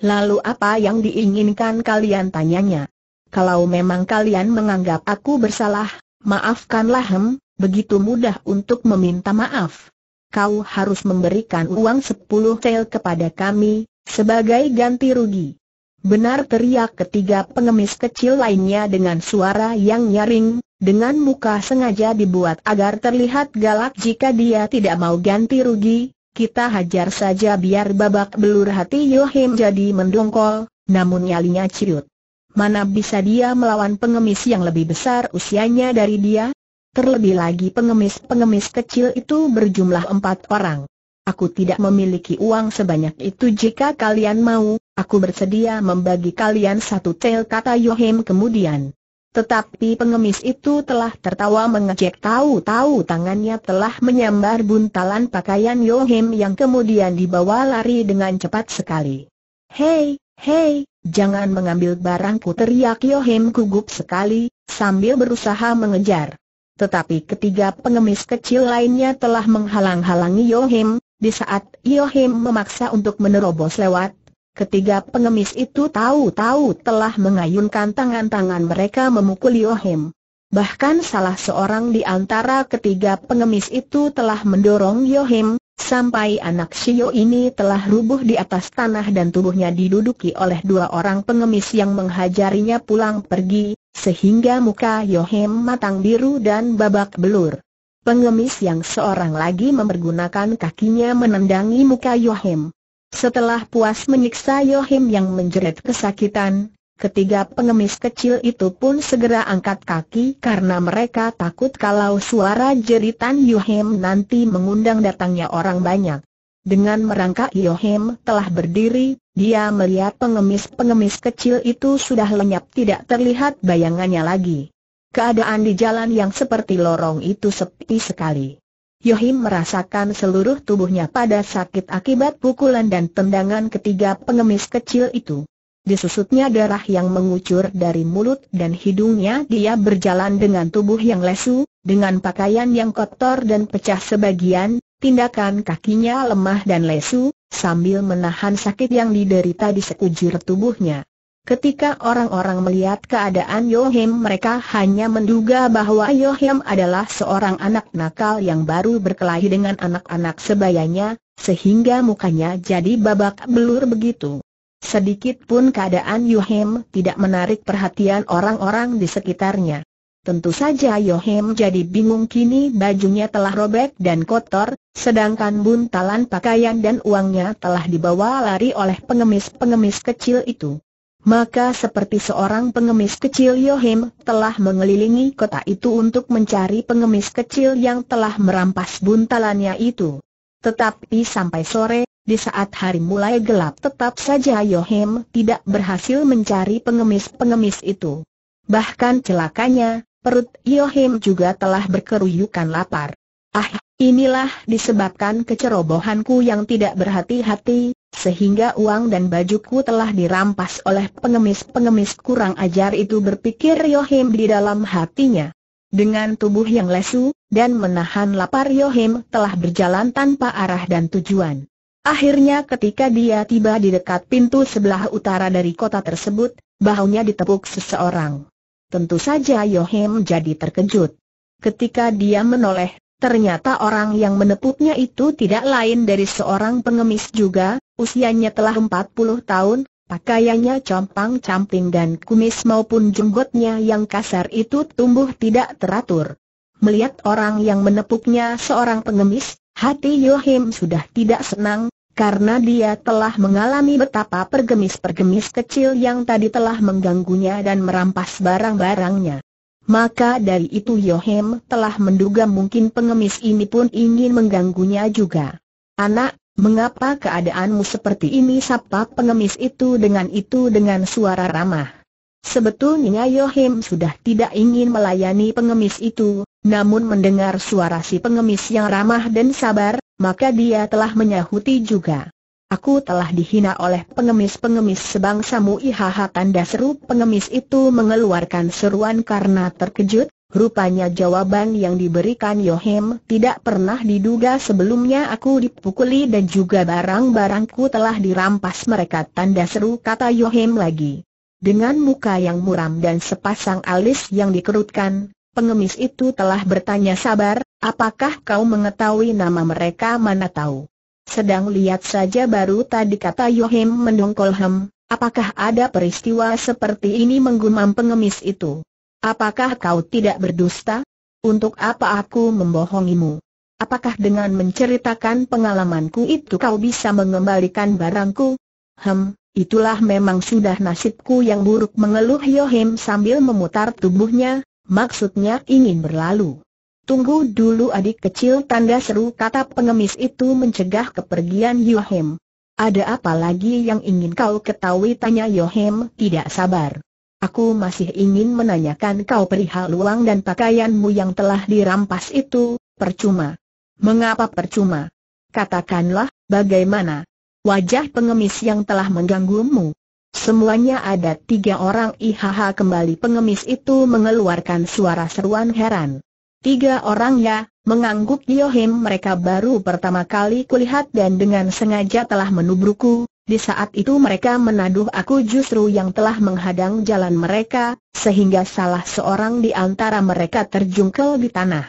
Lalu apa yang diinginkan kalian tanyanya? Kalau memang kalian menganggap aku bersalah, maafkanlah hem, begitu mudah untuk meminta maaf. Kau harus memberikan uang sepuluh tel kepada kami, sebagai ganti rugi. Benar teriak ketiga pengemis kecil lainnya dengan suara yang nyaring, dengan muka sengaja dibuat agar terlihat galak jika dia tidak mau ganti rugi, kita hajar saja biar babak belur hati Yohim jadi mendongkol, namun nyalinya ciut. Mana bisa dia melawan pengemis yang lebih besar usianya dari dia? Terlebih lagi pengemis-pengemis kecil itu berjumlah empat orang. Aku tidak memiliki uang sebanyak itu jika kalian mau, aku bersedia membagi kalian satu tel kata Yohim kemudian. Tetapi pengemis itu telah tertawa mengejek tahu-tahu tangannya telah menyambar buntalan pakaian Yohim yang kemudian dibawa lari dengan cepat sekali. Hei, hei, jangan mengambil barangku teriak Yohim gugup sekali, sambil berusaha mengejar. Tetapi ketiga pengemis kecil lainnya telah menghalang-halangi Yohim, di saat Yohim memaksa untuk menerobos lewat, Ketiga pengemis itu tahu-tahu telah mengayunkan tangan-tangan mereka memukuli Yohim. Bahkan salah seorang di antara ketiga pengemis itu telah mendorong Yohim, sampai anak Shio ini telah rubuh di atas tanah dan tubuhnya diduduki oleh dua orang pengemis yang menghajarinya pulang pergi, sehingga muka Yohim matang biru dan babak belur. Pengemis yang seorang lagi mempergunakan kakinya menendangi muka Yohim. Setelah puas menyiksa Yohim yang menjerit kesakitan, ketiga pengemis kecil itu pun segera angkat kaki karena mereka takut kalau suara jeritan Yohim nanti mengundang datangnya orang banyak. Dengan merangkak Yohim telah berdiri, dia melihat pengemis-pengemis kecil itu sudah lenyap tidak terlihat bayangannya lagi. Keadaan di jalan yang seperti lorong itu sepi sekali. Yohim merasakan seluruh tubuhnya pada sakit akibat pukulan dan tendangan ketiga pengemis kecil itu. Disusutnya darah yang mengucur dari mulut dan hidungnya dia berjalan dengan tubuh yang lesu, dengan pakaian yang kotor dan pecah sebagian, tindakan kakinya lemah dan lesu, sambil menahan sakit yang diderita di sekujur tubuhnya. Ketika orang-orang melihat keadaan Yohim mereka hanya menduga bahwa Yohim adalah seorang anak nakal yang baru berkelahi dengan anak-anak sebayanya, sehingga mukanya jadi babak belur begitu. Sedikit pun keadaan Yohim tidak menarik perhatian orang-orang di sekitarnya. Tentu saja Yohim jadi bingung kini bajunya telah robek dan kotor, sedangkan buntalan pakaian dan uangnya telah dibawa lari oleh pengemis-pengemis kecil itu. Maka seperti seorang pengemis kecil Yohim telah mengelilingi kota itu untuk mencari pengemis kecil yang telah merampas buntalannya itu. Tetapi sampai sore, di saat hari mulai gelap tetap saja Yohim tidak berhasil mencari pengemis-pengemis itu. Bahkan celakanya, perut Yohim juga telah berkeruyukan lapar. Ah, inilah disebabkan kecerobohanku yang tidak berhati-hati, sehingga uang dan bajuku telah dirampas oleh pengemis-pengemis kurang ajar itu berpikir Yohim di dalam hatinya. Dengan tubuh yang lesu, dan menahan lapar Yohim telah berjalan tanpa arah dan tujuan. Akhirnya ketika dia tiba di dekat pintu sebelah utara dari kota tersebut, bahunya ditepuk seseorang. Tentu saja Yohim jadi terkejut. Ketika dia menoleh, Ternyata orang yang menepuknya itu tidak lain dari seorang pengemis juga, usianya telah 40 tahun, pakaiannya compang-camping dan kumis maupun jenggotnya yang kasar itu tumbuh tidak teratur. Melihat orang yang menepuknya seorang pengemis, hati Yohim sudah tidak senang, karena dia telah mengalami betapa pergemis-pergemis kecil yang tadi telah mengganggunya dan merampas barang-barangnya. Maka dari itu Yohem telah menduga mungkin pengemis ini pun ingin mengganggunya juga. Anak, mengapa keadaanmu seperti ini? Sapa pengemis itu dengan itu dengan suara ramah. Sebetulnya Yohem sudah tidak ingin melayani pengemis itu, namun mendengar suara si pengemis yang ramah dan sabar, maka dia telah menyahuti juga. Aku telah dihina oleh pengemis-pengemis sebangsamu ihaha tanda seru pengemis itu mengeluarkan seruan karena terkejut, rupanya jawaban yang diberikan Yohem tidak pernah diduga sebelumnya aku dipukuli dan juga barang-barangku telah dirampas mereka tanda seru kata Yohem lagi. Dengan muka yang muram dan sepasang alis yang dikerutkan, pengemis itu telah bertanya sabar, apakah kau mengetahui nama mereka mana tahu? Sedang lihat saja baru tadi kata Yohem mendongkol hem, apakah ada peristiwa seperti ini menggumam pengemis itu? Apakah kau tidak berdusta? Untuk apa aku membohongimu? Apakah dengan menceritakan pengalamanku itu kau bisa mengembalikan barangku? Hem, itulah memang sudah nasibku yang buruk mengeluh Yohem sambil memutar tubuhnya, maksudnya ingin berlalu. Tunggu dulu adik kecil tanda seru kata pengemis itu mencegah kepergian Yohem. Ada apa lagi yang ingin kau ketahui tanya Yohem tidak sabar. Aku masih ingin menanyakan kau perihal uang dan pakaianmu yang telah dirampas itu, percuma. Mengapa percuma? Katakanlah, bagaimana? Wajah pengemis yang telah mengganggumu. Semuanya ada tiga orang ihaha kembali pengemis itu mengeluarkan suara seruan heran. Tiga orangnya, ya, mengangguk Yohim mereka baru pertama kali kulihat dan dengan sengaja telah menubruku, di saat itu mereka menaduh aku justru yang telah menghadang jalan mereka, sehingga salah seorang di antara mereka terjungkel di tanah.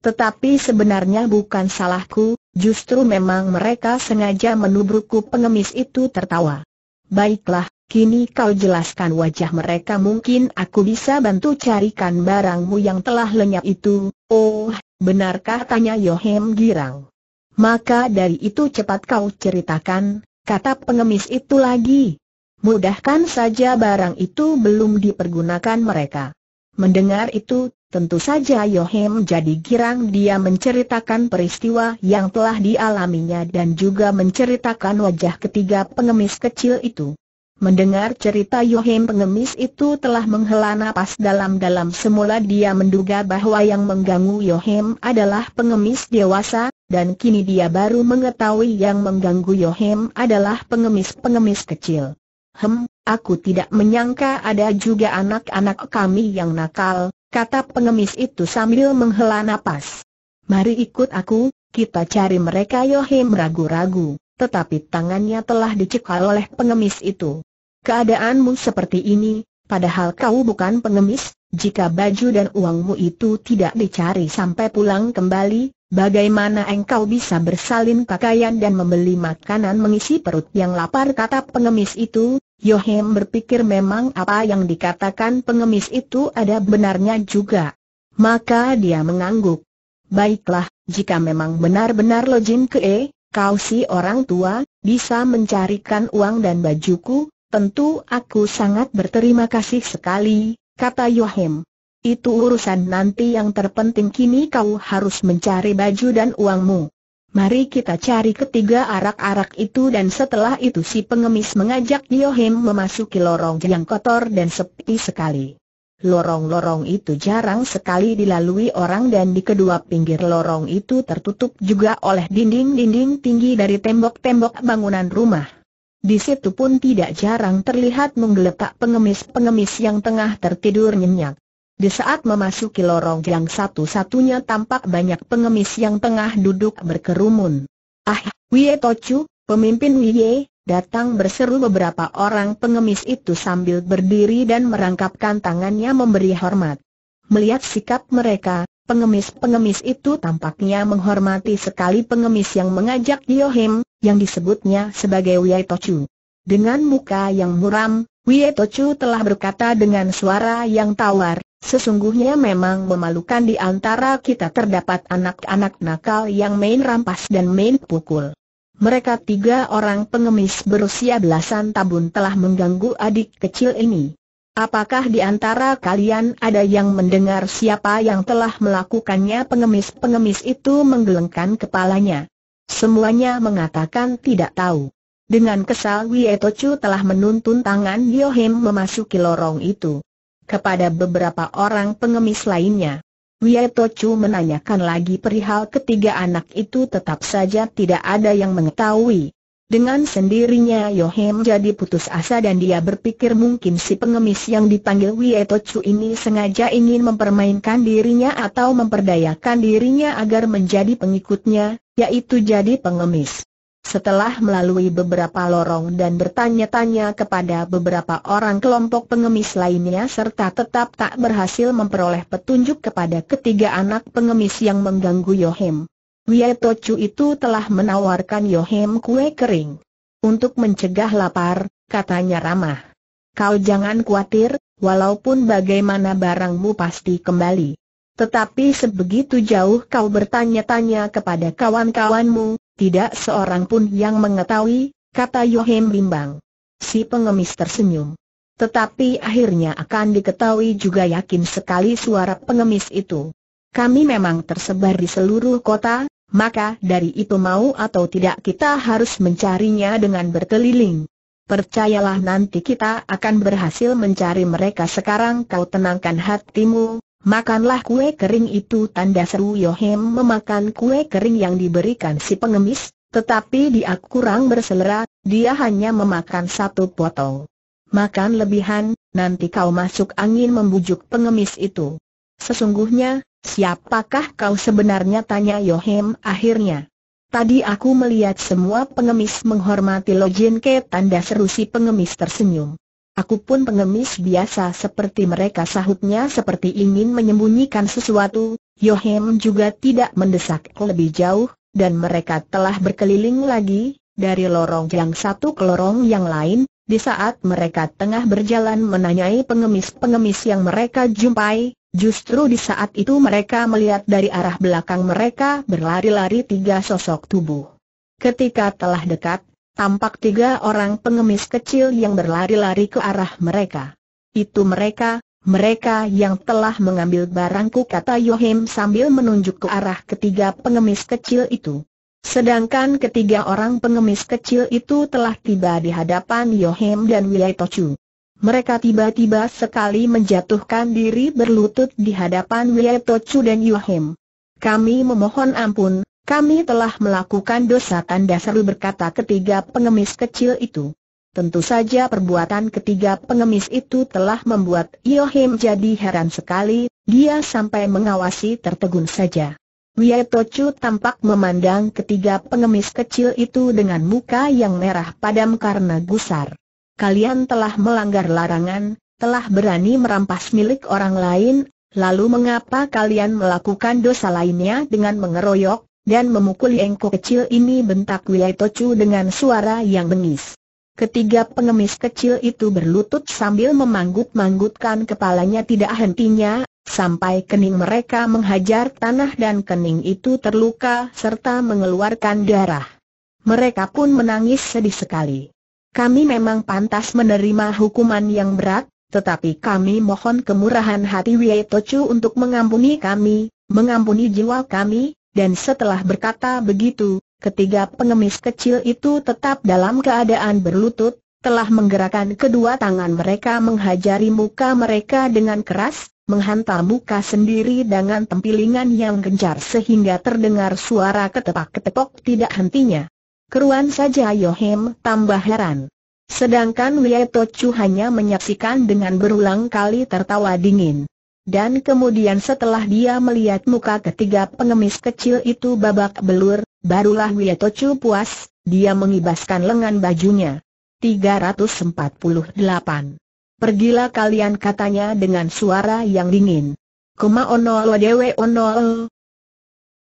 Tetapi sebenarnya bukan salahku, justru memang mereka sengaja menubrukku pengemis itu tertawa. Baiklah, Kini kau jelaskan wajah mereka mungkin aku bisa bantu carikan barangmu yang telah lenyap itu, oh, benarkah tanya Yohem girang. Maka dari itu cepat kau ceritakan, kata pengemis itu lagi. Mudahkan saja barang itu belum dipergunakan mereka. Mendengar itu, tentu saja Yohem jadi girang dia menceritakan peristiwa yang telah dialaminya dan juga menceritakan wajah ketiga pengemis kecil itu. Mendengar cerita Yohim pengemis itu telah menghela napas dalam-dalam semula dia menduga bahwa yang mengganggu Yohim adalah pengemis dewasa, dan kini dia baru mengetahui yang mengganggu Yohim adalah pengemis-pengemis kecil. Hem, aku tidak menyangka ada juga anak-anak kami yang nakal, kata pengemis itu sambil menghela napas. Mari ikut aku, kita cari mereka Yohim ragu-ragu tetapi tangannya telah dicekal oleh pengemis itu. Keadaanmu seperti ini, padahal kau bukan pengemis, jika baju dan uangmu itu tidak dicari sampai pulang kembali, bagaimana engkau bisa bersalin pakaian dan membeli makanan mengisi perut yang lapar kata pengemis itu, Yohem berpikir memang apa yang dikatakan pengemis itu ada benarnya juga. Maka dia mengangguk. Baiklah, jika memang benar-benar Lojin Kee, kau si orang tua, bisa mencarikan uang dan bajuku, tentu aku sangat berterima kasih sekali, kata Yohem. Itu urusan nanti yang terpenting kini kau harus mencari baju dan uangmu. Mari kita cari ketiga arak-arak itu dan setelah itu si pengemis mengajak Yohem memasuki lorong yang kotor dan sepi sekali. Lorong-lorong itu jarang sekali dilalui orang dan di kedua pinggir lorong itu tertutup juga oleh dinding-dinding tinggi dari tembok-tembok bangunan rumah. Di situ pun tidak jarang terlihat menggeletak pengemis-pengemis yang tengah tertidur nyenyak. Di saat memasuki lorong yang satu-satunya tampak banyak pengemis yang tengah duduk berkerumun. Ah, Wie Tochu, pemimpin Wie, Datang berseru beberapa orang pengemis itu sambil berdiri dan merangkapkan tangannya memberi hormat. Melihat sikap mereka, pengemis-pengemis itu tampaknya menghormati sekali pengemis yang mengajak Yohim, yang disebutnya sebagai Wei Tochu. Dengan muka yang muram, Wei Tochu telah berkata dengan suara yang tawar, Sesungguhnya memang memalukan di antara kita terdapat anak-anak nakal yang main rampas dan main pukul mereka tiga orang pengemis berusia belasan tahun telah mengganggu adik kecil ini. Apakah di antara kalian ada yang mendengar siapa yang telah melakukannya pengemis-pengemis itu menggelengkan kepalanya? Semuanya mengatakan tidak tahu. Dengan kesal Wietochu telah menuntun tangan Yohim memasuki lorong itu. Kepada beberapa orang pengemis lainnya Wieto menanyakan lagi perihal ketiga anak itu tetap saja tidak ada yang mengetahui. Dengan sendirinya Yohem jadi putus asa dan dia berpikir mungkin si pengemis yang dipanggil Wieto Chu ini sengaja ingin mempermainkan dirinya atau memperdayakan dirinya agar menjadi pengikutnya, yaitu jadi pengemis. Setelah melalui beberapa lorong dan bertanya-tanya kepada beberapa orang kelompok pengemis lainnya serta tetap tak berhasil memperoleh petunjuk kepada ketiga anak pengemis yang mengganggu Yohem. Wietochu itu telah menawarkan Yohem kue kering. Untuk mencegah lapar, katanya ramah. Kau jangan khawatir, walaupun bagaimana barangmu pasti kembali. Tetapi sebegitu jauh kau bertanya-tanya kepada kawan-kawanmu, tidak seorang pun yang mengetahui, kata Yohem bimbang. Si pengemis tersenyum. Tetapi akhirnya akan diketahui juga yakin sekali suara pengemis itu. Kami memang tersebar di seluruh kota, maka dari itu mau atau tidak kita harus mencarinya dengan berkeliling. Percayalah nanti kita akan berhasil mencari mereka sekarang kau tenangkan hatimu, Makanlah kue kering itu tanda seru Yohem memakan kue kering yang diberikan si pengemis, tetapi dia kurang berselera, dia hanya memakan satu potong. Makan lebihan, nanti kau masuk angin membujuk pengemis itu. Sesungguhnya, siapakah kau sebenarnya tanya Yohem akhirnya. Tadi aku melihat semua pengemis menghormati Lojin Ke tanda seru si pengemis tersenyum. Aku pun pengemis biasa seperti mereka sahutnya seperti ingin menyembunyikan sesuatu, Yohem juga tidak mendesak lebih jauh, dan mereka telah berkeliling lagi, dari lorong yang satu ke lorong yang lain, di saat mereka tengah berjalan menanyai pengemis-pengemis yang mereka jumpai, justru di saat itu mereka melihat dari arah belakang mereka berlari-lari tiga sosok tubuh. Ketika telah dekat, tampak tiga orang pengemis kecil yang berlari-lari ke arah mereka. Itu mereka, mereka yang telah mengambil barangku kata Yohim sambil menunjuk ke arah ketiga pengemis kecil itu. Sedangkan ketiga orang pengemis kecil itu telah tiba di hadapan Yohim dan Wilai Tochu. Mereka tiba-tiba sekali menjatuhkan diri berlutut di hadapan Wilai Tochu dan Yohim. Kami memohon ampun, kami telah melakukan dosa tanda seru berkata ketiga pengemis kecil itu. Tentu saja perbuatan ketiga pengemis itu telah membuat Yohim jadi heran sekali, dia sampai mengawasi tertegun saja. Wietochu tampak memandang ketiga pengemis kecil itu dengan muka yang merah padam karena gusar. Kalian telah melanggar larangan, telah berani merampas milik orang lain, lalu mengapa kalian melakukan dosa lainnya dengan mengeroyok, dan memukul engko kecil ini bentak Wei Tochu dengan suara yang bengis. Ketiga pengemis kecil itu berlutut sambil memanggut-manggutkan kepalanya tidak hentinya, sampai kening mereka menghajar tanah dan kening itu terluka serta mengeluarkan darah. Mereka pun menangis sedih sekali. Kami memang pantas menerima hukuman yang berat, tetapi kami mohon kemurahan hati Wei Tochu untuk mengampuni kami, mengampuni jiwa kami, dan setelah berkata begitu, ketiga pengemis kecil itu tetap dalam keadaan berlutut, telah menggerakkan kedua tangan mereka menghajari muka mereka dengan keras, menghantam muka sendiri dengan tempilingan yang gencar sehingga terdengar suara ketepak-ketepok tidak hentinya. Keruan saja Yohem tambah heran. Sedangkan Wieto Chu hanya menyaksikan dengan berulang kali tertawa dingin. Dan kemudian setelah dia melihat muka ketiga pengemis kecil itu babak belur, barulah Wietocu puas, dia mengibaskan lengan bajunya. 348. Pergilah kalian katanya dengan suara yang dingin. Kuma lo dewe lo.